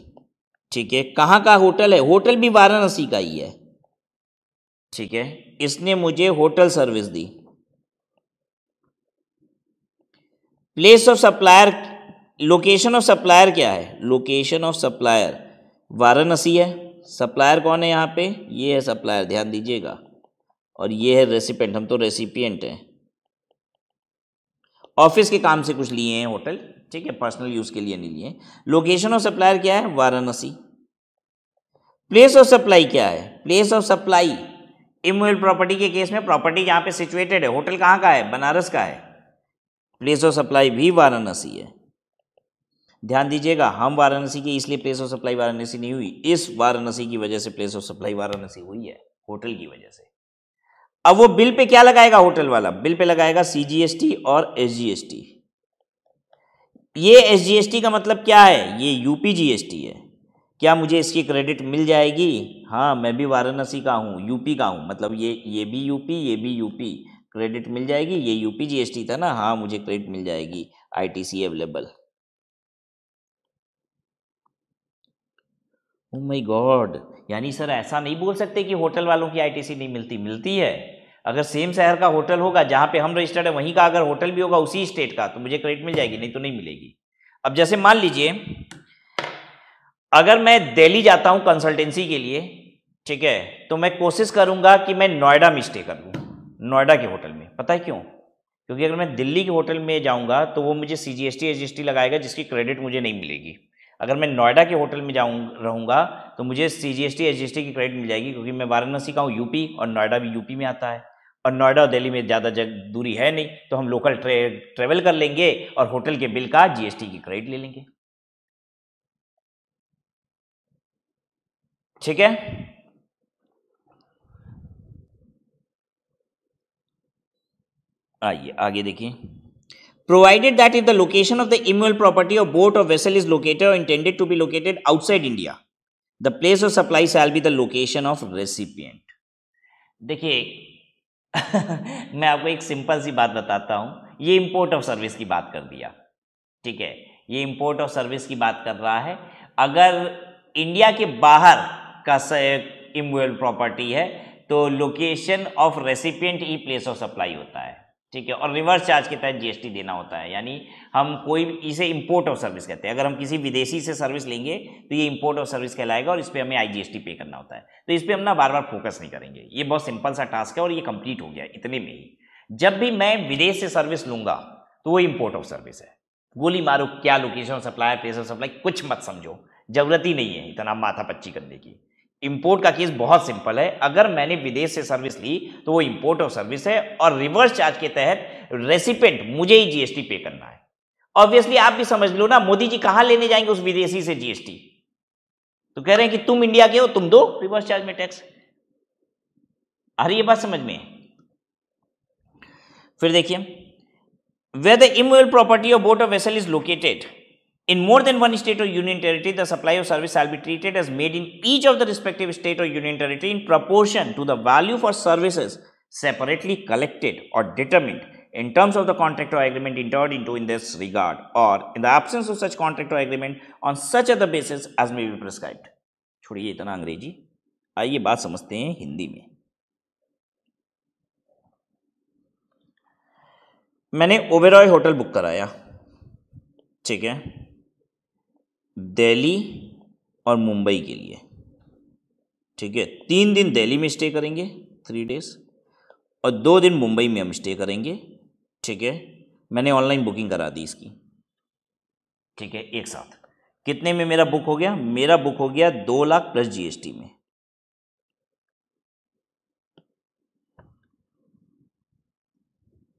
ठीक है कहाँ का होटल है होटल भी वाराणसी का ही है ठीक है इसने मुझे होटल सर्विस दी place of supplier location of supplier क्या है लोकेशन ऑफ सप्लायर वाराणसी है सप्लायर कौन है यहाँ पे ये है सप्लायर ध्यान दीजिएगा और ये है रेसिपेंट हम तो रेसिपियंट हैं ऑफिस के काम से कुछ लिए हैं होटल ठीक है पर्सनल यूज के लिए नहीं लिए लोकेशन ऑफ सप्लायर क्या है वाराणसी प्लेस ऑफ सप्लाई क्या है place of supply immovable property के केस में प्रॉपर्टी यहाँ पे सिचुएटेड है होटल कहाँ का है बनारस का है प्लेस ऑफ सप्लाई भी वाराणसी है ध्यान दीजिएगा हम वाराणसी की इसलिए प्लेस ऑफ सप्लाई वाराणसी नहीं हुई इस वाराणसी की वजह से प्लेस ऑफ सप्लाई वाराणसी हुई है होटल की वजह से अब वो बिल पे क्या लगाएगा होटल वाला बिल पे लगाएगा सीजीएसटी और एसजीएसटी ये एसजीएसटी का मतलब क्या है ये यूपी है क्या मुझे इसकी क्रेडिट मिल जाएगी हाँ मैं भी वाराणसी का हूँ यूपी का हूँ मतलब ये ये भी यूपी ये भी यूपी क्रेडिट मिल जाएगी ये यूपी जीएसटी था ना हाँ मुझे क्रेडिट मिल जाएगी ITC available oh my god यानी सर ऐसा नहीं बोल सकते कि होटल वालों की आईटीसी नहीं मिलती मिलती है अगर सेम शहर का होटल होगा जहाँ पे हम रजिस्टर्ड है वहीं का अगर होटल भी होगा उसी स्टेट का तो मुझे क्रेडिट मिल जाएगी नहीं तो नहीं मिलेगी अब जैसे मान लीजिए अगर मैं दिल्ली जाता हूँ कंसल्टेंसी के लिए ठीक है तो मैं कोशिश करूँगा कि मैं नोएडा में स्टे कर लूँ नोएडा के होटल में पता है क्यों क्योंकि अगर मैं दिल्ली के होटल में जाऊँगा तो वो मुझे सी जी एस टी लगाएगा जिसकी क्रेडिट मुझे नहीं मिलेगी अगर मैं नोएडा के होटल में जाऊँ रहूँगा तो मुझे C G S T S की क्रेडिट मिल जाएगी क्योंकि मैं वाराणसी का हूँ यूपी और नोएडा भी यूपी में आता है और नोएडा और दिल्ली में ज़्यादा जग दूरी है नहीं तो हम लोकल ट्रे, ट्रेवल कर लेंगे और होटल के बिल का जीएसटी की क्रेडिट ले लेंगे ठीक है आइए आगे देखिए provided that if the location of the immuable property or boat or vessel is located or intended to be located outside India, the place of supply shall be the location of recipient. देखिए मैं आपको एक सिंपल सी बात बताता हूँ ये इम्पोर्ट ऑफ सर्विस की बात कर दिया ठीक है ये इम्पोर्ट ऑफ सर्विस की बात कर रहा है अगर इंडिया के बाहर का इम्यूएल प्रॉपर्टी है तो लोकेशन ऑफ रेसिपियंट ई प्लेस ऑफ सप्लाई होता है ठीक है और रिवर्स चार्ज के तहत जीएसटी देना होता है यानी हम कोई इसे इंपोर्ट ऑफ सर्विस कहते हैं अगर हम किसी विदेशी से सर्विस लेंगे तो ये इंपोर्ट ऑफ सर्विस कहलाएगा और इस पर हमें आईजीएसटी पे करना होता है तो इस पर हम ना बार बार फोकस नहीं करेंगे ये बहुत सिंपल सा टास्क है और ये कंप्लीट हो गया इतने में ही जब भी मैं विदेश से सर्विस लूंगा तो वो इम्पोर्ट ऑफ सर्विस है गोली मारो क्या location supply place of supply कुछ मत समझो जरूरत ही नहीं है इतना माथा पच्ची करने की इंपोर्ट का केस बहुत सिंपल है अगर मैंने विदेश से सर्विस ली तो वो इंपोर्ट ऑफ सर्विस है और रिवर्स चार्ज के तहत रेसिपेंट मुझे ही जीएसटी पे करना है ऑब्वियसली आप भी समझ लो ना मोदी जी कहां लेने जाएंगे उस विदेशी से जीएसटी तो कह रहे हैं कि तुम इंडिया के हो तुम दो रिवर्स चार्ज में टैक्स आ रही बात समझ में फिर देखिए where the immovable immovable property of boat of vessel is located In more than one state or union territory, the supply of service shall be treated as made in each of the respective state or union territory in proportion to the value for services separately collected or determined in terms of the contract or agreement entered into in this regard or in the absence of such contract or agreement on such other basis as may be prescribed. छोड़िए इतना अंग्रेजी आइए बात समझते हैं हिंदी में मैंने ओबेरॉय होटल बुक कराया ठीक है दिल्ली और मुंबई के लिए ठीक है तीन दिन दिल्ली में स्टे करेंगे थ्री डेज और दो दिन मुंबई में हम स्टे करेंगे ठीक है मैंने ऑनलाइन बुकिंग करा दी इसकी ठीक है एक साथ कितने में मेरा बुक हो गया मेरा बुक हो गया दो लाख प्लस जीएसटी में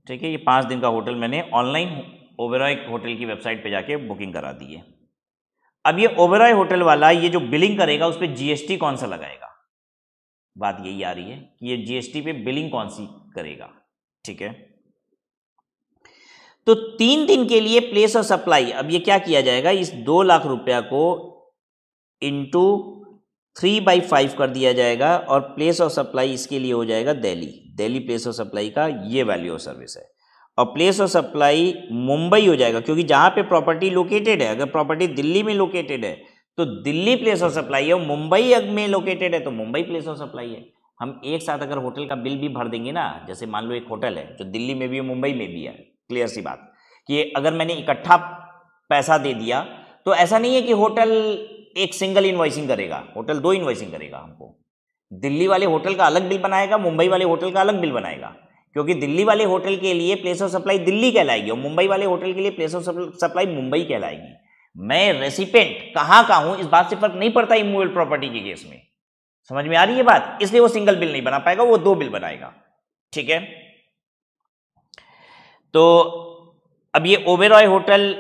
ठीक है ये पाँच दिन का होटल मैंने ऑनलाइन ओबेरॉय होटल की वेबसाइट पे जाके बुकिंग करा दी है अब ये ओबराय होटल वाला ये जो बिलिंग करेगा उस पर जीएसटी कौन सा लगाएगा बात यही आ रही है कि ये जीएसटी पे बिलिंग कौन सी करेगा ठीक है तो तीन दिन के लिए प्लेस ऑफ सप्लाई अब ये क्या किया जाएगा इस दो लाख रुपया को इंटू थ्री बाई फाइव कर दिया जाएगा और प्लेस ऑफ सप्लाई इसके लिए हो जाएगा Delhi Delhi place of supply का ये वैल्यू ऑफ सर्विस है और प्लेस ऑफ सप्लाई मुंबई हो जाएगा क्योंकि जहाँ पे प्रॉपर्टी लोकेटेड है अगर प्रॉपर्टी दिल्ली में लोकेटेड है तो दिल्ली प्लेस ऑफ सप्लाई है मुंबई में लोकेटेड है तो मुंबई प्लेस ऑफ सप्लाई है हम एक साथ अगर होटल का बिल भी भर देंगे ना जैसे मान लो एक होटल है जो दिल्ली में भी है मुंबई में भी है क्लियर सी बात कि अगर मैंने इकट्ठा पैसा दे दिया तो ऐसा नहीं है कि होटल एक सिंगल इन्वाइसिंग करेगा होटल दो इन्वाइसिंग करेगा हमको दिल्ली वाले होटल का अलग बिल बनाएगा मुंबई वाले होटल का अलग बिल बनाएगा क्योंकि दिल्ली वाले होटल के लिए प्लेस ऑफ सप्लाई दिल्ली कहलाएगी और मुंबई वाले होटल के लिए प्लेस ऑफ सप्लाई मुंबई कहलाएगी मैं रेसिपेंट कहां का हूं इस बात से फर्क नहीं पड़ता इमूवेबल प्रॉपर्टी के केस में समझ में आ रही है बात इसलिए वो सिंगल बिल नहीं बना पाएगा वो दो बिल बनाएगा ठीक है तो अब ये ओबेरॉय होटल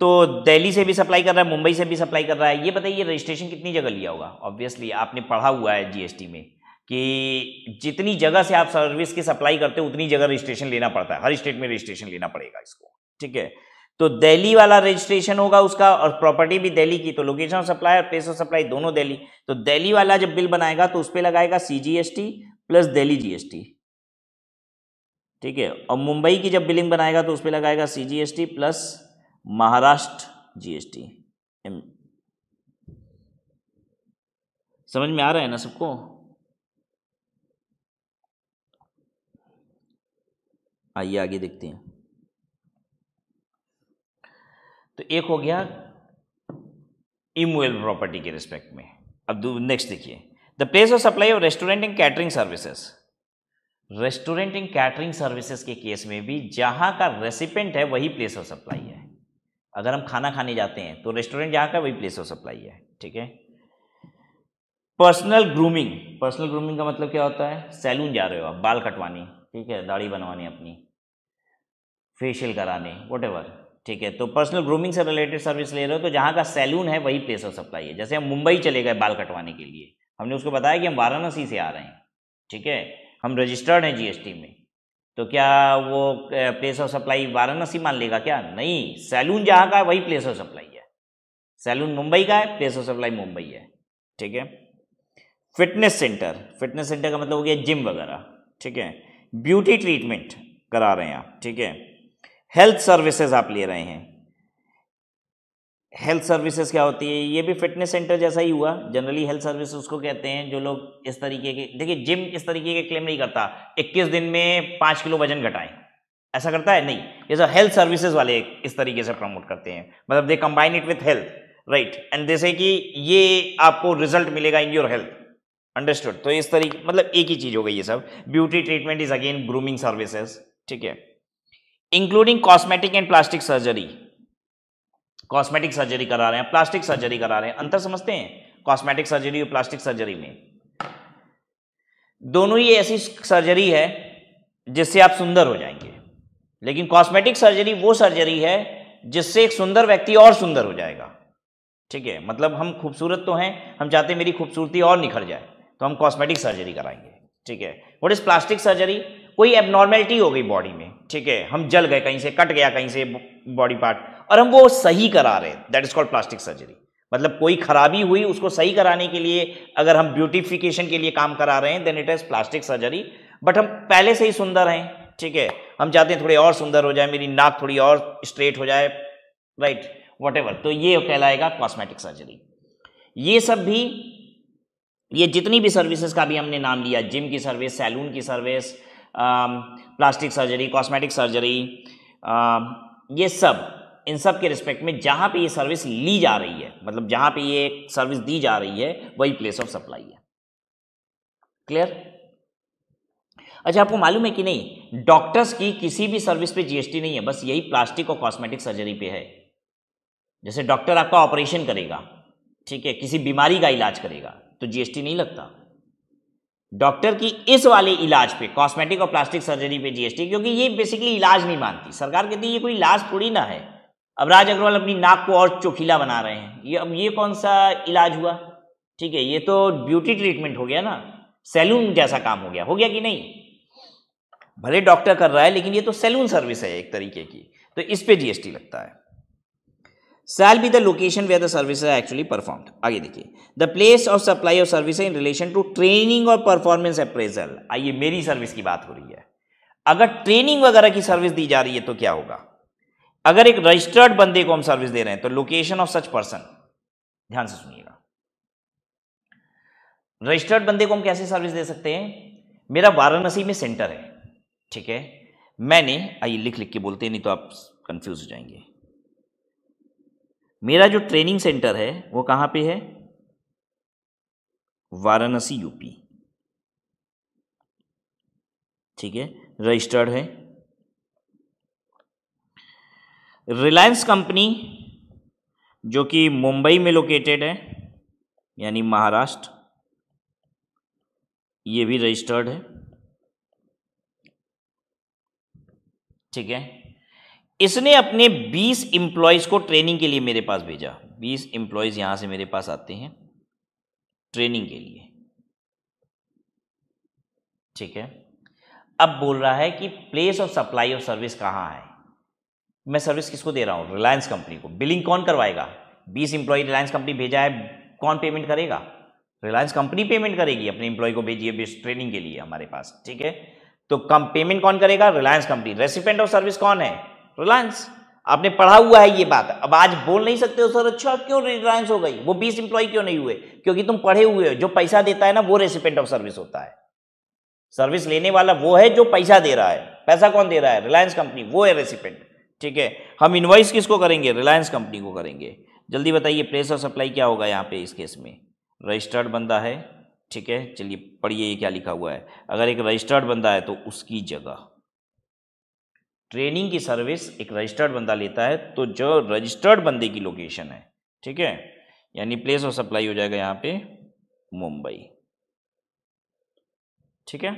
तो दिल्ली से भी सप्लाई कर रहा है मुंबई से भी सप्लाई कर रहा है ये बताइए रजिस्ट्रेशन कितनी जगह लिया होगा ऑब्वियसली आपने पढ़ा हुआ है जीएसटी में कि जितनी जगह से आप सर्विस की सप्लाई करते हो उतनी जगह रजिस्ट्रेशन लेना पड़ता है हर स्टेट में रजिस्ट्रेशन लेना पड़ेगा इसको ठीक है तो दिल्ली वाला रजिस्ट्रेशन होगा उसका और प्रॉपर्टी भी दिल्ली की तो लोकेशन ऑफ सप्लाई और प्लेस ऑफ सप्लाई दोनों दिल्ली तो दिल्ली वाला जब बिल बनाएगा तो उस पर लगाएगा सीजीएसटी प्लस दिल्ली जीएसटी ठीक है और मुंबई की जब बिलिंग बनाएगा तो उस पर लगाएगा सीजीएसटी प्लस महाराष्ट्र जीएसटी समझ में आ रहा है ना सबको आइए आगे देखते हैं तो एक हो गया इमोल प्रॉपर्टी के रिस्पेक्ट में अब नेक्स्ट देखिए the place of supply of restaurant and catering services restaurant and catering services के केस में भी जहां का रेसिपेंट है वही प्लेस ऑफ सप्लाई है अगर हम खाना खाने जाते हैं तो रेस्टोरेंट जहाँ का वही प्लेस ऑफ सप्लाई है ठीक है पर्सनल ग्रूमिंग पर्सनल ग्रूमिंग का मतलब क्या होता है सैलून जा रहे हो आप बाल कटवाने ठीक है दाढ़ी बनवानी अपनी फेशियल कराने वट ठीक है तो पर्सनल ग्रूमिंग से रिलेटेड सर्विस ले रहे हो तो जहाँ का सैलून है वही प्लेस ऑफ सप्लाई है जैसे हम मुंबई चले गए बाल कटवाने के लिए हमने उसको बताया कि हम वाराणसी से आ रहे हैं ठीक है हम रजिस्टर्ड हैं जीएसटी में तो क्या वो प्लेस ऑफ सप्लाई वाराणसी मान लेगा क्या नहीं सैलून जहाँ का है वही प्लेस ऑफ सप्लाई है सैलून मुंबई का है प्लेस ऑफ सप्लाई मुंबई है ठीक है फिटनेस सेंटर फिटनेस सेंटर का मतलब हो गया जिम वगैरह ठीक है ब्यूटी ट्रीटमेंट करा रहे हैं आप ठीक है हेल्थ सर्विसेज आप ले रहे हैं हेल्थ सर्विसेज क्या होती है ये भी फिटनेस सेंटर जैसा ही हुआ जनरली हेल्थ सर्विस उसको कहते हैं जो लोग इस तरीके के देखिए जिम इस तरीके के क्लेम नहीं करता 21 दिन में पाँच किलो वजन घटाएं ऐसा करता है नहीं ये सब हेल्थ सर्विसेज वाले इस तरीके से प्रमोट करते हैं मतलब they combine it with health right and जैसे कि ये आपको रिजल्ट मिलेगा इन योर हेल्थ अंडरस्टूड तो इस तरीके मतलब एक ही चीज हो गई ये सब beauty treatment is again grooming services ठीक है including cosmetic and plastic surgery cosmetic surgery करा रहे हैं प्लास्टिक सर्जरी करा रहे हैं अंतर समझते हैं कॉस्मेटिक सर्जरी और प्लास्टिक सर्जरी में दोनों ही ऐसी सर्जरी है जिससे आप सुंदर हो जाएंगे लेकिन कॉस्मेटिक सर्जरी वो सर्जरी है जिससे एक सुंदर व्यक्ति और सुंदर हो जाएगा ठीक है मतलब हम खूबसूरत तो हैं हम चाहते हैं मेरी खूबसूरती और निखर जाए तो हम कॉस्मेटिक सर्जरी कराएंगे ठीक है वट इज़ प्लास्टिक सर्जरी कोई एबनॉर्मेलिटी हो गई बॉडी में ठीक है हम जल गए कहीं से कट गया कहीं से बॉडी पार्ट और हम वो सही करा रहे हैं that is called plastic surgery मतलब कोई खराबी हुई उसको सही कराने के लिए अगर हम ब्यूटिफिकेशन के लिए काम करा रहे हैं then it is plastic surgery but हम पहले से ही सुंदर हैं ठीक है हम चाहते हैं थोड़े और सुंदर हो जाए मेरी नाक थोड़ी और स्ट्रेट हो जाए राइट वट तो ये कहलाएगा कॉस्मेटिक सर्जरी ये सब भी ये जितनी भी सर्विसेज का भी हमने नाम लिया जिम की सर्विस सैलून की service plastic surgery cosmetic surgery ये सब इन सब के रिस्पेक्ट में जहाँ पे ये सर्विस ली जा रही है मतलब जहाँ पे ये सर्विस दी जा रही है वही प्लेस ऑफ सप्लाई है क्लियर अच्छा आपको मालूम है कि नहीं डॉक्टर्स की किसी भी सर्विस पे जीएसटी नहीं है बस यही प्लास्टिक और कॉस्मेटिक सर्जरी पे है जैसे डॉक्टर आपका ऑपरेशन करेगा ठीक है किसी बीमारी का इलाज करेगा तो जीएसटी नहीं लगता डॉक्टर की इस वाले इलाज पे कॉस्मेटिक और प्लास्टिक सर्जरी पे जीएसटी क्योंकि ये बेसिकली इलाज नहीं मानती सरकार कहती है ये कोई इलाज थोड़ी ना है अब राज अग्रवाल अपनी नाक को और चोखीला बना रहे हैं ये अब ये कौन सा इलाज हुआ ठीक है ये तो ब्यूटी ट्रीटमेंट हो गया ना सैलून जैसा काम हो गया हो गया कि नहीं भले डॉक्टर कर रहा है लेकिन ये तो सैलून सर्विस है एक तरीके की तो इस पे जीएसटी लगता है shall be the location where the service actually performed आगे देखिए the place of supply of service in relation to training और परफॉर्मेंस अप्रेजल आइए मेरी सर्विस की बात हो रही है अगर ट्रेनिंग वगैरह की सर्विस दी जा रही है तो क्या होगा अगर एक रजिस्टर्ड बंदे को हम सर्विस दे रहे हैं तो लोकेशन ऑफ सच पर्सन ध्यान से सुनिएगा रजिस्टर्ड बंदे को हम कैसे सर्विस दे सकते हैं मेरा वाराणसी में सेंटर है ठीक है मैंने आइए लिख लिख के बोलते नहीं तो आप कंफ्यूज हो जाएंगे मेरा जो ट्रेनिंग सेंटर है वो कहाँ पे है वाराणसी यूपी ठीक है रजिस्टर्ड है रिलायंस कंपनी जो कि मुंबई में लोकेटेड है यानी महाराष्ट्र ये भी रजिस्टर्ड है ठीक है इसने अपने 20 इंप्लॉयज को ट्रेनिंग के लिए मेरे पास भेजा 20 इंप्लॉयज यहां से मेरे पास आते हैं ट्रेनिंग के लिए ठीक है अब बोल रहा है कि place of supply of service कहां है मैं सर्विस किसको दे रहा हूं रिलायंस कंपनी को बिलिंग कौन करवाएगा बीस इंप्लॉय रिलायंस कंपनी भेजा है कौन पेमेंट करेगा रिलायंस कंपनी पेमेंट करेगी अपने इंप्लॉय को भेजिए ट्रेनिंग के लिए हमारे पास ठीक है तो कम पेमेंट कौन करेगा Reliance company recipient of service कौन है रिलायंस आपने पढ़ा हुआ है ये बात अब आज बोल नहीं सकते हो सर अच्छा क्यों रिलायंस हो गई वो बीस इंप्लॉय क्यों नहीं हुए क्योंकि तुम पढ़े हुए हो जो पैसा देता है ना वो रेसिपेंट ऑफ सर्विस होता है सर्विस लेने वाला वो है जो पैसा दे रहा है पैसा कौन दे रहा है रिलायंस कंपनी वो है रेसिपेंट ठीक है हम इन्वाइस किसको करेंगे रिलायंस कंपनी को करेंगे जल्दी बताइए प्लेस ऑफ सप्लाई क्या होगा यहाँ पे इस केस में रजिस्टर्ड बंदा है ठीक है चलिए पढ़िए ये क्या लिखा हुआ है अगर एक रजिस्टर्ड बंदा है तो उसकी जगह ट्रेनिंग की सर्विस एक रजिस्टर्ड बंदा लेता है तो जो रजिस्टर्ड बंदे की लोकेशन है ठीक है यानी प्लेस ऑफ सप्लाई हो जाएगा यहाँ पे मुंबई ठीक है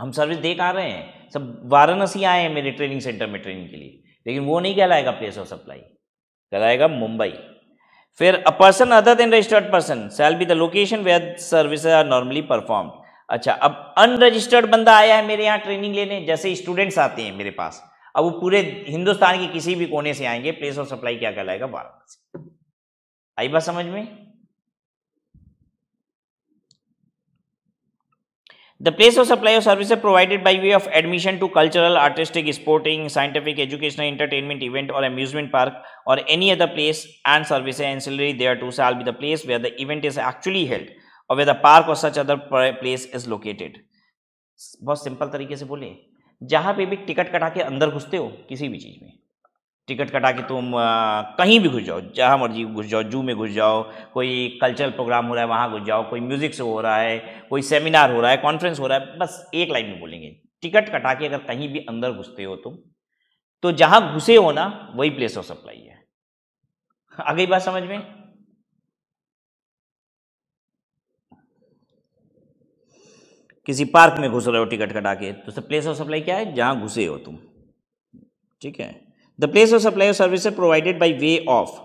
हम सर्विस दे आ रहे हैं सब वाराणसी आए हैं मेरे ट्रेनिंग सेंटर में ट्रेनिंग के लिए लेकिन वो नहीं कहलाएगा प्लेस ऑफ सप्लाई कहलाएगा मुंबई फिर a person other than registered person shall be the location where service are normally performed अच्छा अब अनरजिस्टर्ड बंदा आया है मेरे यहाँ ट्रेनिंग लेने जैसे स्टूडेंट्स आते हैं मेरे पास अब वो पूरे हिंदुस्तान के किसी भी कोने से आएंगे प्लेस ऑफ सप्लाई क्या कहलाएगा वाराणसी आई बात समझ में the place of supply of service provided by way of admission to cultural artistic sporting scientific educational entertainment event और अम्यूजमेंट पार्क और any other place and service and ancillary thereto shall be the place where the event is actually held और वेद पार्क और such other place is located बहुत सिंपल तरीके से बोले जहाँ पे भी टिकट कटा के अंदर घुसते हो किसी भी चीज़ में टिकट कटा के तुम आ, कहीं भी घुस जाओ जहाँ मर्जी घुस जाओ जू में घुस जाओ कोई कल्चरल प्रोग्राम हो रहा है वहाँ घुस जाओ कोई म्यूज़िक से हो रहा है कोई सेमिनार हो रहा है कॉन्फ्रेंस हो रहा है बस एक लाइन में बोलेंगे टिकट कटा के अगर कहीं भी अंदर घुसते हो तुम तो जहाँ घुसे हो ना वही प्लेस ऑफ सप्लाई है अगली *laughs* बात समझ में किसी पार्क में घुस रहे हो टिकट कटा के तो प्लेस ऑफ सप्लाई क्या है जहाँ घुसे हो तुम ठीक है the place of supply of service provided by way of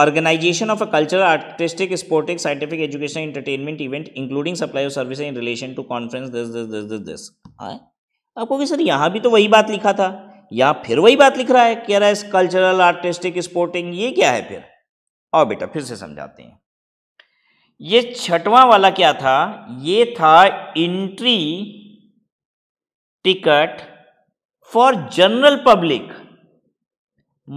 organization of a cultural artistic sporting scientific education entertainment event including supply of service in relation to conference this this this this this आपको सर यहाँ भी तो वही बात लिखा था यहाँ फिर वही बात लिख रहा है कह रहा है कल्चरल आर्टिस्टिक स्पोर्टिंग ये क्या है फिर और बेटा फिर से समझाते हैं ये छठवां वाला क्या था ये था entry ticket for general public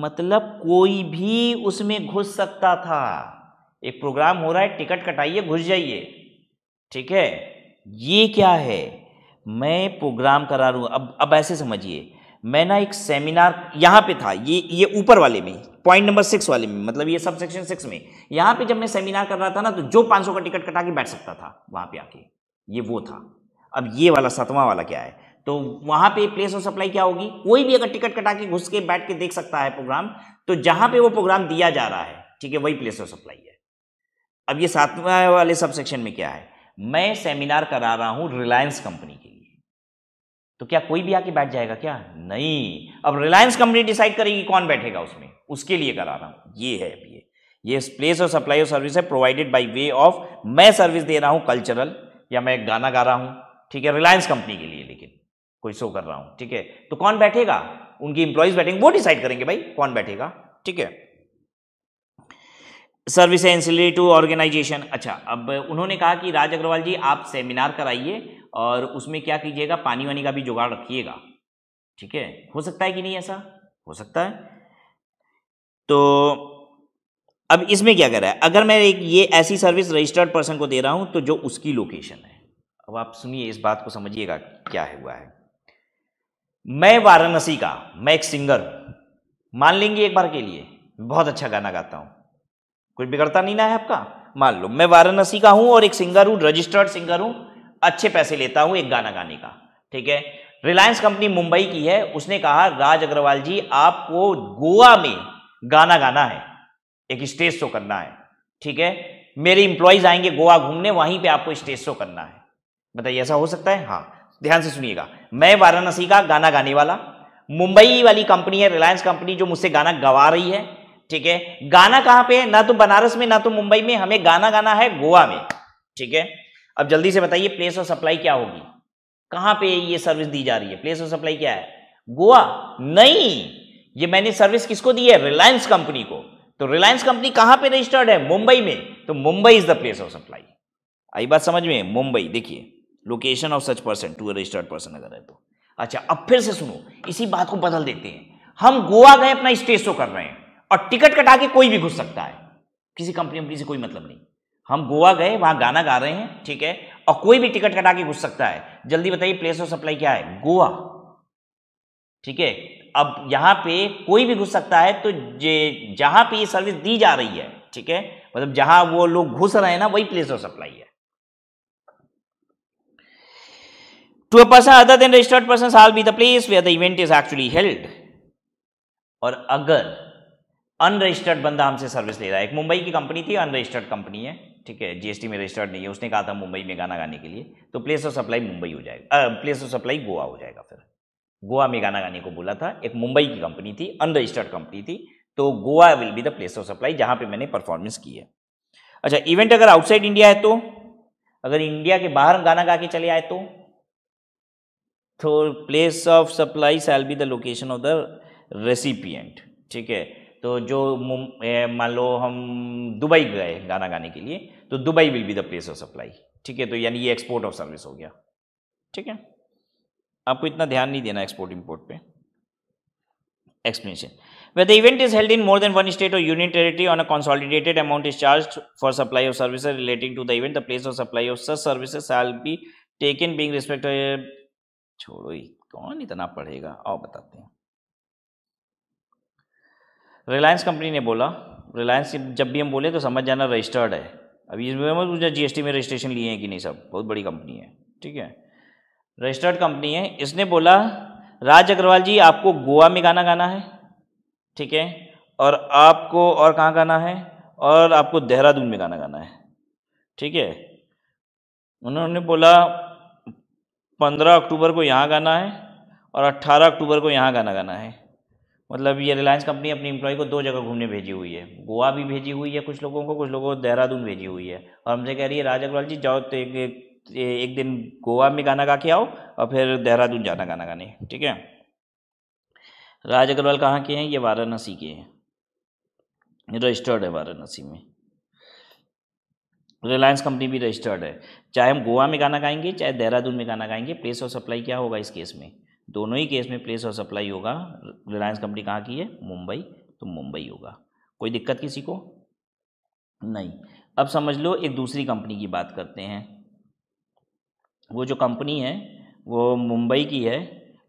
मतलब कोई भी उसमें घुस सकता था एक प्रोग्राम हो रहा है टिकट कटाइए घुस जाइए ठीक है ये क्या है मैं प्रोग्राम करा रहा हूं अब अब ऐसे समझिए मैं ना एक सेमिनार यहाँ पे था ये ये ऊपर वाले में पॉइंट नंबर सिक्स वाले में मतलब ये सब सेक्शन सिक्स में यहाँ पे जब मैं सेमिनार कर रहा था ना तो जो 500 का टिकट कटा के बैठ सकता था वहाँ पे आके ये वो था अब ये वाला सातवां वाला क्या है तो वहाँ पे प्लेस ऑफ सप्लाई क्या होगी कोई भी अगर टिकट कटा के घुस के बैठ के देख सकता है प्रोग्राम तो जहाँ पे वो प्रोग्राम दिया जा रहा है ठीक है वही प्लेस ऑफ सप्लाई है अब ये सातवां वाले सब सेक्शन में क्या है मैं सेमिनार करा रहा हूँ रिलायंस कंपनी के लिए तो क्या कोई भी आके बैठ जाएगा क्या नहीं अब रिलायंस कंपनी डिसाइड करेगी कौन बैठेगा उसमें उसके लिए करा रहा हूं ये है अब ये ये प्लेस और सप्लाई और सर्विस है प्रोवाइडेड बाई वे ऑफ मैं सर्विस दे रहा हूं कल्चरल या मैं गाना गा रहा हूं ठीक है रिलायंस कंपनी के लिए लेकिन कोई शो कर रहा हूं ठीक है तो कौन बैठेगा उनकी इंप्लॉयज बैठेंगे वो डिसाइड करेंगे भाई कौन बैठेगा ठीक है सर्विस एंसिलरी टू ऑर्गेनाइजेशन अच्छा अब उन्होंने कहा कि राज अग्रवाल जी आप सेमिनार कराइए और उसमें क्या कीजिएगा पानी वानी का भी जुगाड़ रखिएगा ठीक है हो सकता है कि नहीं ऐसा हो सकता है तो अब इसमें क्या कर रहा है अगर मैं एक ये ऐसी सर्विस रजिस्टर्ड पर्सन को दे रहा हूँ तो जो उसकी लोकेशन है अब आप सुनिए इस बात को समझिएगा क्या है हुआ है मैं वाराणसी का मैं एक सिंगर मान लेंगे एक बार के लिए बहुत अच्छा गाना गाता हूँ कुछ बिगड़ता नहीं ना है आपका मान लो मैं वाराणसी का हूँ और एक सिंगर हूँ रजिस्टर्ड सिंगर हूँ अच्छे पैसे लेता हूँ एक गाना गाने का ठीक है रिलायंस कंपनी मुंबई की है उसने कहा राज अग्रवाल जी आपको गोवा में गाना गाना है एक स्टेज शो करना है ठीक है मेरे इंप्लॉयज आएंगे गोवा घूमने वहीं पे आपको स्टेज शो करना है बताइए ऐसा हो सकता है हाँ ध्यान से सुनिएगा मैं वाराणसी का गाना गाने वाला मुंबई वाली कंपनी है रिलायंस कंपनी जो मुझसे गाना गवा रही है ठीक है गाना कहाँ पे है ना तो बनारस में ना तो मुंबई में हमें गाना गाना है गोवा में ठीक है अब जल्दी से बताइए प्लेस ऑफ सप्लाई क्या होगी कहां पे ये सर्विस दी जा रही है प्लेस ऑफ सप्लाई क्या है गोवा नहीं ये मैंने सर्विस किसको दी है रिलायंस कंपनी को तो रिलायंस कंपनी कहां पे रजिस्टर्ड है मुंबई में तो Mumbai is the place of supply आई बात समझ में मुंबई देखिए location of such person to registered person अगर है तो अच्छा अब फिर से सुनो इसी बात को बदल देते हैं हम गोवा गए अपना स्टेज शो कर रहे हैं और टिकट कटा के कोई भी घुस सकता है किसी कंपनी से कोई मतलब नहीं हम गोवा गए वहां गाना गा रहे हैं ठीक है और कोई भी टिकट कटा के घुस सकता है जल्दी बताइए प्लेस ऑफ सप्लाई क्या है गोवा ठीक है अब यहां पे कोई भी घुस सकता है तो जहां पे ये सर्विस दी जा रही है ठीक है मतलब जहां वो लोग घुस रहे हैं ना वही प्लेस ऑफ सप्लाई है to a person other than registered person shall be the place where the event is actually held और अगर अनरजिस्टर्ड बंदा हमसे सर्विस ले रहा है एक मुंबई की कंपनी थी अनरजिस्टर्ड कंपनी है ठीक है जीएसटी में रजिस्टर्ड नहीं है उसने कहा था मुंबई में गाना गाने के लिए तो प्लेस ऑफ सप्लाई मुंबई हो जाएगा प्लेस ऑफ सप्लाई गोवा हो जाएगा फिर गोवा में गाना गाने को बोला था एक मुंबई की कंपनी थी अनरजिस्टर्ड कंपनी थी तो Goa will be the place of supply जहाँ पे मैंने परफॉर्मेंस की है अच्छा इवेंट अगर आउटसाइड इंडिया है तो अगर इंडिया के बाहर गाना गा के चले आए तो तो place of supply shall be the location of the recipient ठीक है तो जो मान लो हम दुबई गए गाना गाने के लिए तो Dubai will be the place of supply ठीक है तो यानी ये एक्सपोर्ट ऑफ सर्विस हो गया ठीक है आपको इतना ध्यान नहीं देना एक्सपोर्ट इम्पोर्ट पे explanation where the event is held in more than one state और union territory on a consolidated amount is charge for supply of service relating to the event the place of supply of sir service be take in being respect छोड़ो ही कौन इतना पढ़ेगा आओ बताते हैं रिलायंस कंपनी ने बोला रिलायंस जब भी हम बोले तो समझ जाना रजिस्टर्ड है अभी इसमें मत पूछा जीएसटी में रजिस्ट्रेशन लिए हैं कि नहीं सब बहुत बड़ी कंपनी है ठीक है रजिस्टर्ड कंपनी है इसने बोला राज अग्रवाल जी आपको गोवा में गाना गाना है ठीक है और आपको और कहाँ गाना है और आपको देहरादून में गाना गाना है ठीक है उन्होंने बोला पंद्रह अक्टूबर को यहाँ गाना है और अट्ठारह अक्टूबर को यहाँ गाना गाना है मतलब ये रिलायंस कंपनी अपनी एम्प्लॉय को दो जगह घूमने भेजी हुई है गोवा भी भेजी हुई है कुछ लोगों को कुछ लोगों को देहरादून भेजी हुई है और हमसे कह रही है राज अग्रवाल जी जाओ तो एक, एक, एक दिन गोवा में गाना गा के आओ और फिर देहरादून जाना गाना गाने ठीक है राज अग्रवाल कहाँ के हैं ये वाराणसी के हैं रजिस्टर्ड है वाराणसी में रिलायंस कंपनी भी रजिस्टर्ड है चाहे हम गोवा में गाना गाएंगे चाहे देहरादून में गाना गाएंगे प्लेस ऑफ सप्लाई क्या होगा इस केस में दोनों ही केस में प्लेस और सप्लाई होगा रिलायंस कंपनी कहाँ की है मुंबई तो मुंबई होगा कोई दिक्कत किसी को नहीं अब समझ लो एक दूसरी कंपनी की बात करते हैं वो जो कंपनी है वो मुंबई की है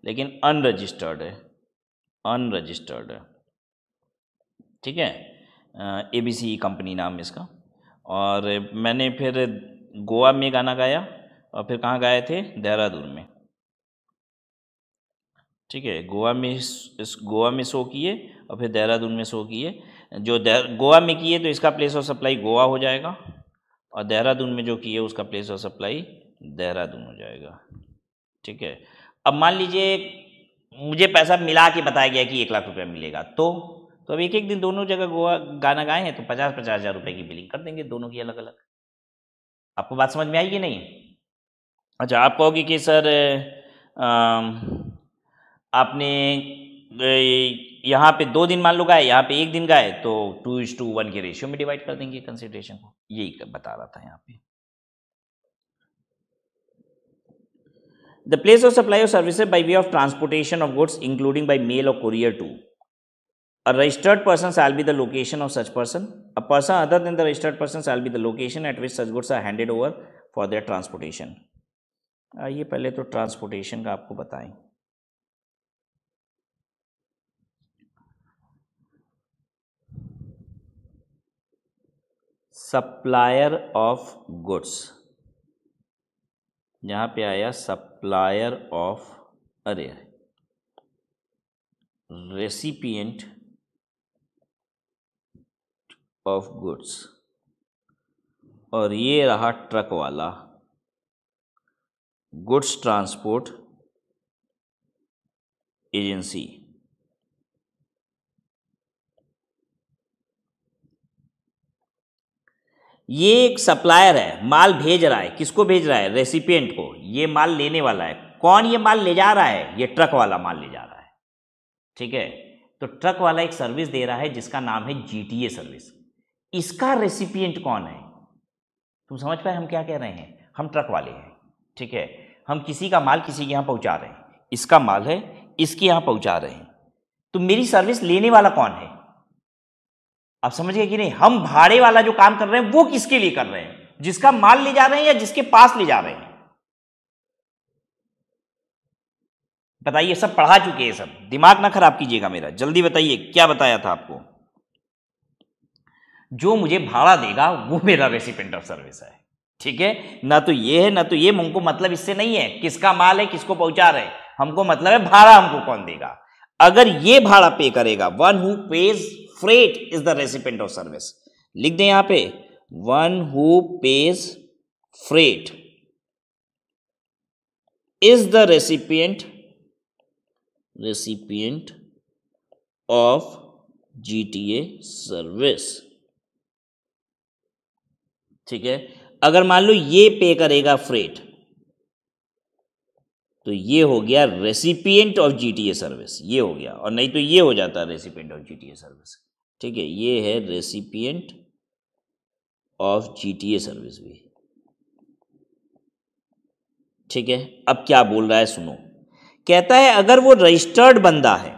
लेकिन अनरजिस्टर्ड है अनरजिस्टर्ड है ठीक है ए बी सी कंपनी नाम इसका और मैंने फिर गोवा में गाना गाया और फिर कहाँ गए थे देहरादून में ठीक है गोवा में इस गोवा में शो किए और फिर देहरादून में शो किए जो गोवा में किए तो इसका प्लेस ऑफ सप्लाई गोवा हो जाएगा और देहरादून में जो किए उसका प्लेस ऑफ सप्लाई देहरादून हो जाएगा ठीक है अब मान लीजिए मुझे पैसा मिला के बताया गया कि एक लाख रुपया मिलेगा तो तो अब एक एक दिन दोनों जगह गोवा गाना गाए हैं तो पचास पचास हज़ार रुपये की बिलिंग कर देंगे दोनों की अलग अलग आपको बात समझ में आई कि नहीं अच्छा आप कहोगे कि सर आ, आपने यहाँ पे दो दिन मान लो गए यहाँ पे एक दिन गाए तो टू इज टू वन के रेशियो में डिवाइड कर देंगे कंसिडरेशन को यही बता रहा था यहाँ पे the place of supply of services by way of transportation of goods including by mail और courier to a registered person shall be the location of such person a person other than the registered person shall be the location at which such goods are handed over for their transportation आइए पहले तो ट्रांसपोर्टेशन का आपको बताएं सप्लायर ऑफ गुड्स यहाँ पे आया सप्लायर ऑफ अरे रेसिपिएंट ऑफ गुड्स और ये रहा ट्रक वाला गुड्स ट्रांसपोर्ट एजेंसी ये एक सप्लायर है माल भेज रहा है किसको भेज रहा है रेसिपियंट को ये माल लेने वाला है कौन ये माल ले जा रहा है ये ट्रक वाला माल ले जा रहा है ठीक है तो ट्रक वाला एक सर्विस दे रहा है जिसका नाम है जी सर्विस इसका रेसिपियंट कौन है तुम समझ पाए हम क्या कह रहे हैं हम ट्रक वाले हैं ठीक है हम किसी का माल किसी के यहाँ पहुँचा रहे हैं इसका माल है इसके यहाँ पहुँचा रहे हैं तो मेरी सर्विस लेने वाला कौन है आप समझिए कि नहीं हम भाड़े वाला जो काम कर रहे हैं वो किसके लिए कर रहे हैं जिसका माल ले जा रहे हैं या जिसके पास ले जा रहे हैं बताइए सब पढ़ा चुके हैं सब दिमाग ना खराब कीजिएगा मेरा जल्दी बताइए क्या बताया था आपको जो मुझे भाड़ा देगा वो मेरा रेसिपेंट ऑफ सर्विस है ठीक है ना तो ये है ना तो ये हमको मतलब इससे नहीं है किसका माल है किसको पहुंचा रहे हमको मतलब है भाड़ा हमको कौन देगा अगर ये भाड़ा पे करेगा one who pays freight is the recipient of service लिख दें यहां पे one who pays freight is the recipient recipient of GTA service ठीक है अगर मान लो ये पे करेगा फ्रेट तो ये हो गया रेसिपियंट ऑफ जीटीए सर्विस ये हो गया और नहीं तो ये हो जाता रेसिपियंट ऑफ जीटीए सर्विस ठीक है ये है रेसिपियंट ऑफ जीटीए सर्विस भी ठीक है अब क्या बोल रहा है सुनो कहता है अगर वो रजिस्टर्ड बंदा है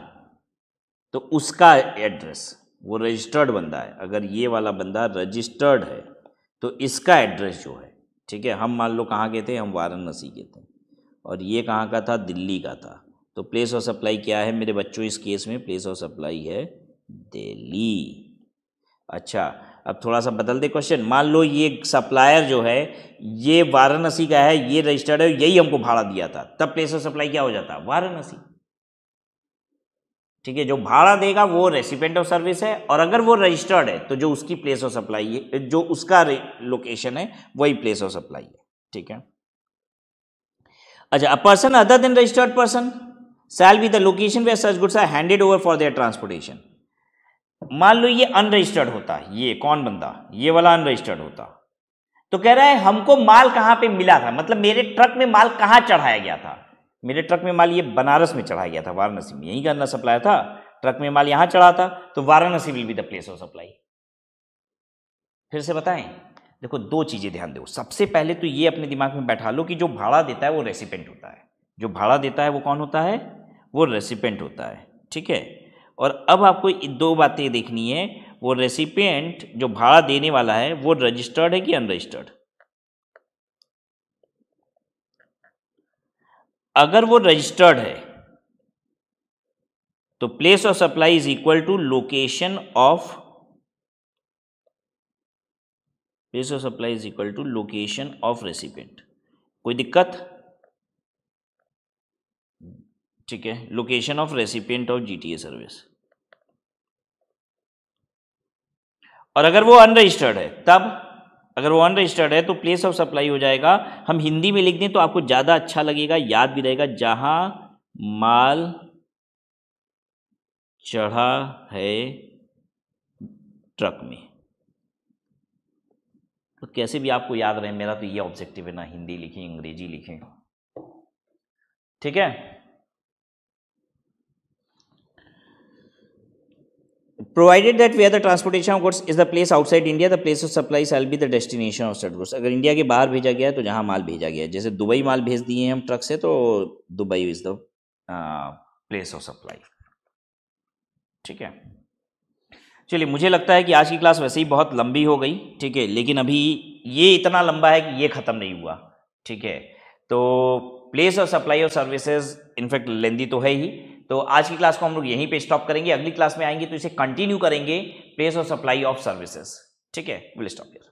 तो उसका एड्रेस वो रजिस्टर्ड बंदा है अगर ये वाला बंदा रजिस्टर्ड है तो इसका एड्रेस जो है ठीक है हम मान लो कहाँ के थे हम वाराणसी के थे और ये कहाँ का था दिल्ली का था तो प्लेस ऑफ सप्लाई क्या है मेरे बच्चों इस केस में प्लेस ऑफ सप्लाई है दिल्ली अच्छा अब थोड़ा सा बदल दे क्वेश्चन मान लो ये सप्लायर जो है ये वाराणसी का है ये रजिस्टर्ड है यही हमको भाड़ा दिया था तब प्लेस ऑफ सप्लाई क्या हो जाता वाराणसी ठीक है जो भाड़ा देगा वो रेसिपेंट ऑफ सर्विस है और अगर वो रजिस्टर्ड है तो जो उसकी प्लेस ऑफ सप्लाई है जो उसका लोकेशन है वही प्लेस ऑफ सप्लाई है ठीक है अच्छा a person other than registered person shall be the location where such goods are handed over for their transportation मान लो ये अनरजिस्टर्ड होता ये कौन बंदा ये वाला अनरजिस्टर्ड होता तो कह रहा है हमको माल कहाँ पे मिला था मतलब मेरे ट्रक में माल कहाँ चढ़ाया गया था मेरे ट्रक में माल ये बनारस में चढ़ाया गया था वाराणसी में यहीं का अन्ना सप्लाई था ट्रक में माल यहाँ चढ़ा था तो Varanasi will be the place of supply फिर से बताएं देखो दो चीज़ें ध्यान दो सबसे पहले तो ये अपने दिमाग में बैठा लो कि जो भाड़ा देता है वो रेसिपेंट होता है जो भाड़ा देता है वो कौन होता है वो रेसिपेंट होता है ठीक है और अब आपको दो बातें देखनी है वो रेसिपिएंट जो भाड़ा देने वाला है वो रजिस्टर्ड है कि अनरजिस्टर्ड अगर वो रजिस्टर्ड है तो place of supply is equal to location of place of supply is equal to location of recipient कोई दिक्कत ठीक है location of recipient of GTA service और अगर वो अनरजिस्टर्ड है तब अगर वो अनरजिस्टर्ड है तो प्लेस ऑफ सप्लाई हो जाएगा हम हिंदी में लिख दें तो आपको ज़्यादा अच्छा लगेगा याद भी रहेगा जहाँ माल चढ़ा है ट्रक में तो कैसे भी आपको याद रहे मेरा तो ये ऑब्जेक्टिव है ना हिंदी लिखें अंग्रेजी लिखें ठीक है provided that where the transportation of goods is the place outside India the place of supply shall be the destination of said goods अगर इंडिया के बाहर भेजा गया है तो जहाँ माल भेजा गया है जैसे दुबई माल भेज दिए हैं हम ट्रक से तो Dubai is the place of supply ठीक है चलिए मुझे लगता है कि आज की क्लास वैसे ही बहुत लंबी हो गई ठीक है लेकिन अभी ये इतना लंबा है कि ये ख़त्म नहीं हुआ ठीक है तो place of supply of services in fact lengthy तो है ही तो आज की क्लास को हम लोग यहीं पे स्टॉप करेंगे अगली क्लास में आएंगे तो इसे कंटिन्यू करेंगे प्लेस और सप्लाई ऑफ सर्विसेज ठीक है विल स्टॉप